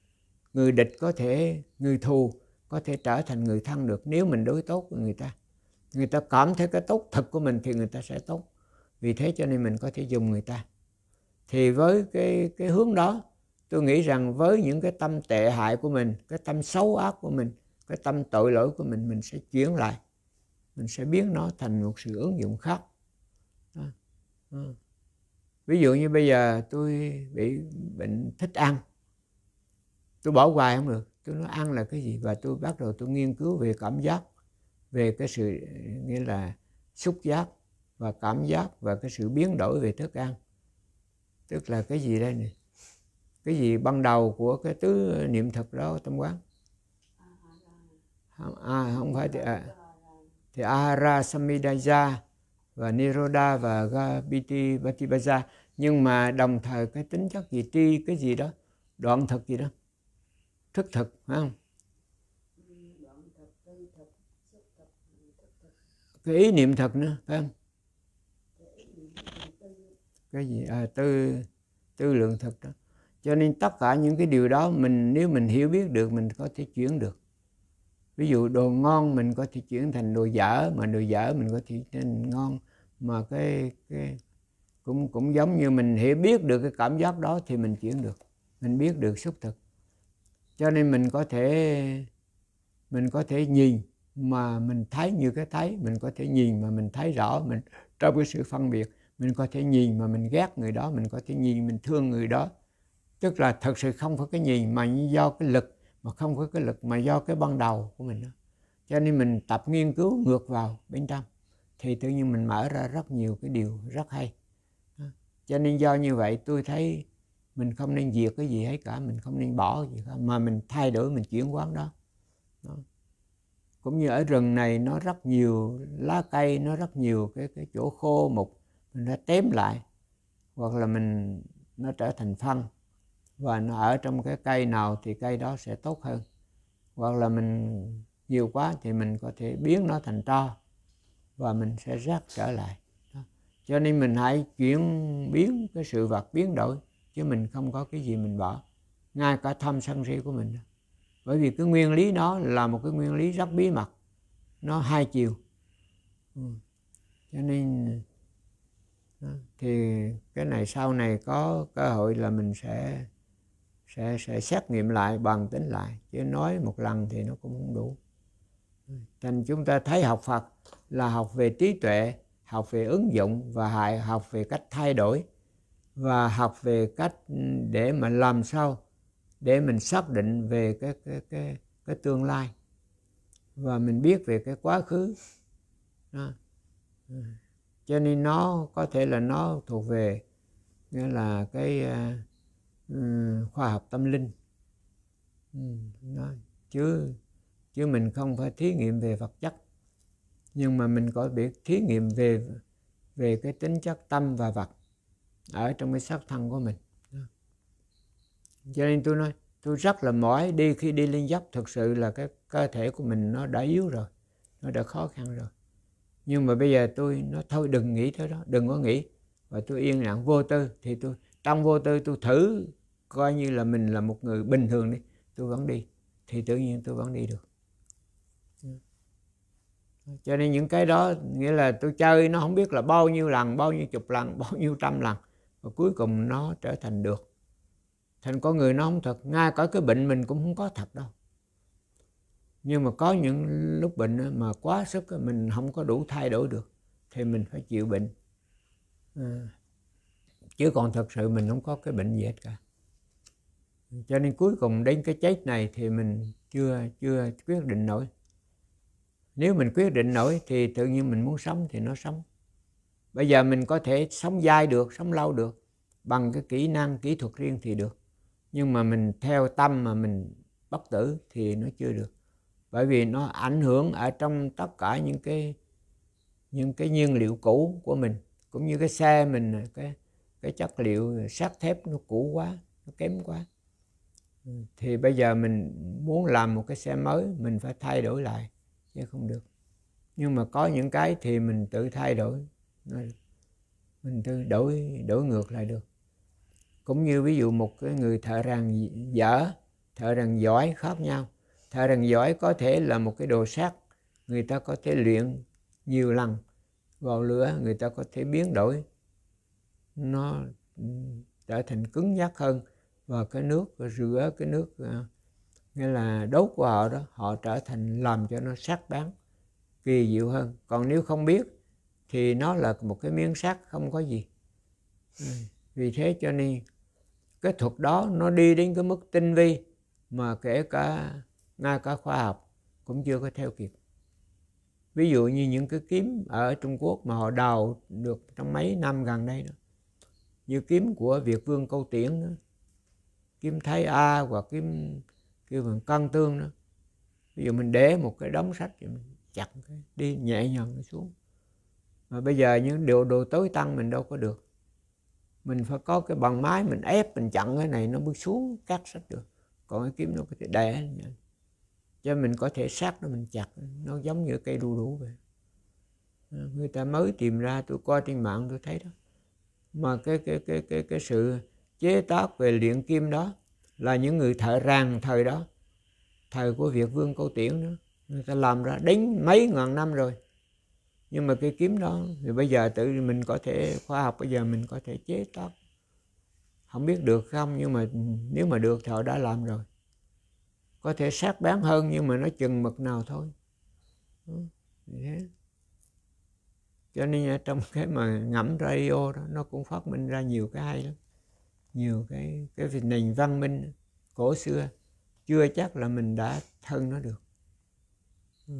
người địch có thể người thù có thể trở thành người thân được nếu mình đối tốt với người ta người ta cảm thấy cái tốt thật của mình thì người ta sẽ tốt vì thế cho nên mình có thể dùng người ta thì với cái cái hướng đó tôi nghĩ rằng với những cái tâm tệ hại của mình cái tâm xấu ác của mình cái tâm tội lỗi của mình mình sẽ chuyển lại mình sẽ biến nó thành một sự ứng dụng khác à, à. ví dụ như bây giờ tôi bị bệnh thích ăn tôi bỏ hoài không được tôi nói ăn là cái gì và tôi bắt đầu tôi nghiên cứu về cảm giác về cái sự nghĩa là xúc giác và cảm giác và cái sự biến đổi về thức ăn tức là cái gì đây này cái gì ban đầu của cái tứ niệm thực đó tâm quán à, không phải thì, à, thì Ahara Samidaya và Niroda và Gabiti Bhattibaja nhưng mà đồng thời cái tính chất gì tri cái gì đó đoạn thực gì đó thức thực phải không cái ý niệm thật nữa phải không cái gì à, tư tư lượng thật đó cho nên tất cả những cái điều đó mình nếu mình hiểu biết được mình có thể chuyển được ví dụ đồ ngon mình có thể chuyển thành đồ dở mà đồ dở mình có thể thành ngon mà cái cái cũng cũng giống như mình hiểu biết được cái cảm giác đó thì mình chuyển được mình biết được xúc thực cho nên mình có thể mình có thể nhìn mà mình thấy như cái thấy mình có thể nhìn mà mình thấy rõ mình trong cái sự phân biệt mình có thể nhìn mà mình ghét người đó mình có thể nhìn mình thương người đó tức là thật sự không phải cái nhìn mà do cái lực mà không có cái lực mà do cái ban đầu của mình đó. cho nên mình tập nghiên cứu ngược vào bên trong thì tự nhiên mình mở ra rất nhiều cái điều rất hay cho nên do như vậy tôi thấy mình không nên diệt cái gì hết cả mình không nên bỏ gì cả mà mình thay đổi mình chuyển quán đó, đó. cũng như ở rừng này nó rất nhiều lá cây nó rất nhiều cái cái chỗ khô mục mình đã tém lại hoặc là mình nó trở thành phân và nó ở trong cái cây nào thì cây đó sẽ tốt hơn hoặc là mình nhiều quá thì mình có thể biến nó thành tro và mình sẽ rác trở lại đó. cho nên mình hãy chuyển biến cái sự vật biến đổi chứ mình không có cái gì mình bỏ ngay cả thâm sân si của mình bởi vì cái nguyên lý đó là một cái nguyên lý rất bí mật nó hai chiều ừ. cho nên đó. thì cái này sau này có cơ hội là mình sẽ sẽ, sẽ xét nghiệm lại bằng tính lại chứ nói một lần thì nó cũng không đủ thành chúng ta thấy học Phật là học về trí tuệ học về ứng dụng và hại học về cách thay đổi và học về cách để mà làm sao để mình xác định về cái cái cái cái tương lai và mình biết về cái quá khứ đó. cho nên nó có thể là nó thuộc về nghĩa là cái à, khoa học tâm linh đó. chứ chứ mình không phải thí nghiệm về vật chất nhưng mà mình có biết thí nghiệm về về cái tính chất tâm và vật ở trong cái xác thân của mình đó. cho nên tôi nói tôi rất là mỏi đi khi đi lên dốc thực sự là cái cơ thể của mình nó đã yếu rồi nó đã khó khăn rồi nhưng mà bây giờ tôi nó thôi đừng nghĩ tới đó đừng có nghĩ và tôi yên lặng vô tư thì tôi trong vô tư tôi thử coi như là mình là một người bình thường đi tôi vẫn đi thì tự nhiên tôi vẫn đi được ừ. cho nên những cái đó nghĩa là tôi chơi nó không biết là bao nhiêu lần bao nhiêu chục lần bao nhiêu trăm lần và cuối cùng nó trở thành được thành có người nó không thật ngay cả cái bệnh mình cũng không có thật đâu nhưng mà có những lúc bệnh mà quá sức mình không có đủ thay đổi được thì mình phải chịu bệnh ừ. chứ còn thật sự mình không có cái bệnh gì hết cả cho nên cuối cùng đến cái chết này thì mình chưa chưa quyết định nổi nếu mình quyết định nổi thì tự nhiên mình muốn sống thì nó sống bây giờ mình có thể sống dai được sống lâu được bằng cái kỹ năng kỹ thuật riêng thì được nhưng mà mình theo tâm mà mình bất tử thì nó chưa được bởi vì nó ảnh hưởng ở trong tất cả những cái những cái nhiên liệu cũ của mình cũng như cái xe mình cái cái chất liệu sắt thép nó cũ quá nó kém quá thì bây giờ mình muốn làm một cái xe mới mình phải thay đổi lại chứ không được nhưng mà có những cái thì mình tự thay đổi mình tự đổi đổi ngược lại được cũng như ví dụ một cái người thợ ràng dở thợ ràng giỏi khác nhau thợ ràng giỏi có thể là một cái đồ sắt người ta có thể luyện nhiều lần vào lửa người ta có thể biến đổi nó trở thành cứng nhắc hơn và cái nước rửa cái nước à, nghĩa là đốt của họ đó họ trở thành làm cho nó sắc bén kỳ diệu hơn còn nếu không biết thì nó là một cái miếng sắt không có gì ừ, vì thế cho nên cái thuật đó nó đi đến cái mức tinh vi mà kể cả ngay cả khoa học cũng chưa có theo kịp ví dụ như những cái kiếm ở Trung Quốc mà họ đào được trong mấy năm gần đây đó như kiếm của Việt Vương Câu Tiễn đó, kim thái a hoặc kim kêu bằng cân tương nữa bây giờ mình để một cái đống sách thì mình chặt cái đi nhẹ nhàng xuống mà bây giờ những điều đồ tối tăng mình đâu có được mình phải có cái bằng máy mình ép mình chặn cái này nó mới xuống cắt sách được còn cái kiếm nó có thể đè cho mình có thể sát nó mình chặt nó giống như cây đu đủ vậy người ta mới tìm ra tôi coi trên mạng tôi thấy đó mà cái cái cái cái cái sự chế tác về luyện kim đó là những người thợ ràng thời đó thời của Việt Vương Câu Tiễn nữa người ta làm ra đến mấy ngàn năm rồi nhưng mà cái kiếm đó thì bây giờ tự mình có thể khoa học bây giờ mình có thể chế tác không biết được không nhưng mà nếu mà được thì họ đã làm rồi có thể sát bán hơn nhưng mà nó chừng mực nào thôi ừ, thế cho nên trong cái mà ngẫm radio đó nó cũng phát minh ra nhiều cái hay lắm nhiều cái cái nền văn minh cổ xưa chưa chắc là mình đã thân nó được ừ.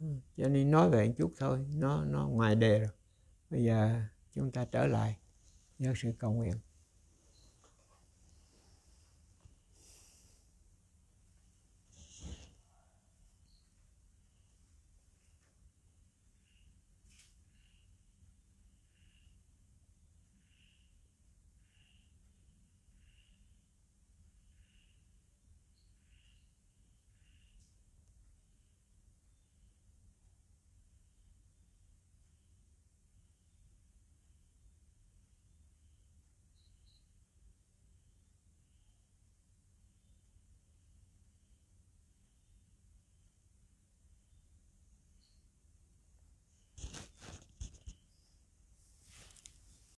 Ừ. cho nên nói về một chút thôi nó nó ngoài đề rồi bây giờ chúng ta trở lại nhờ sự cầu nguyện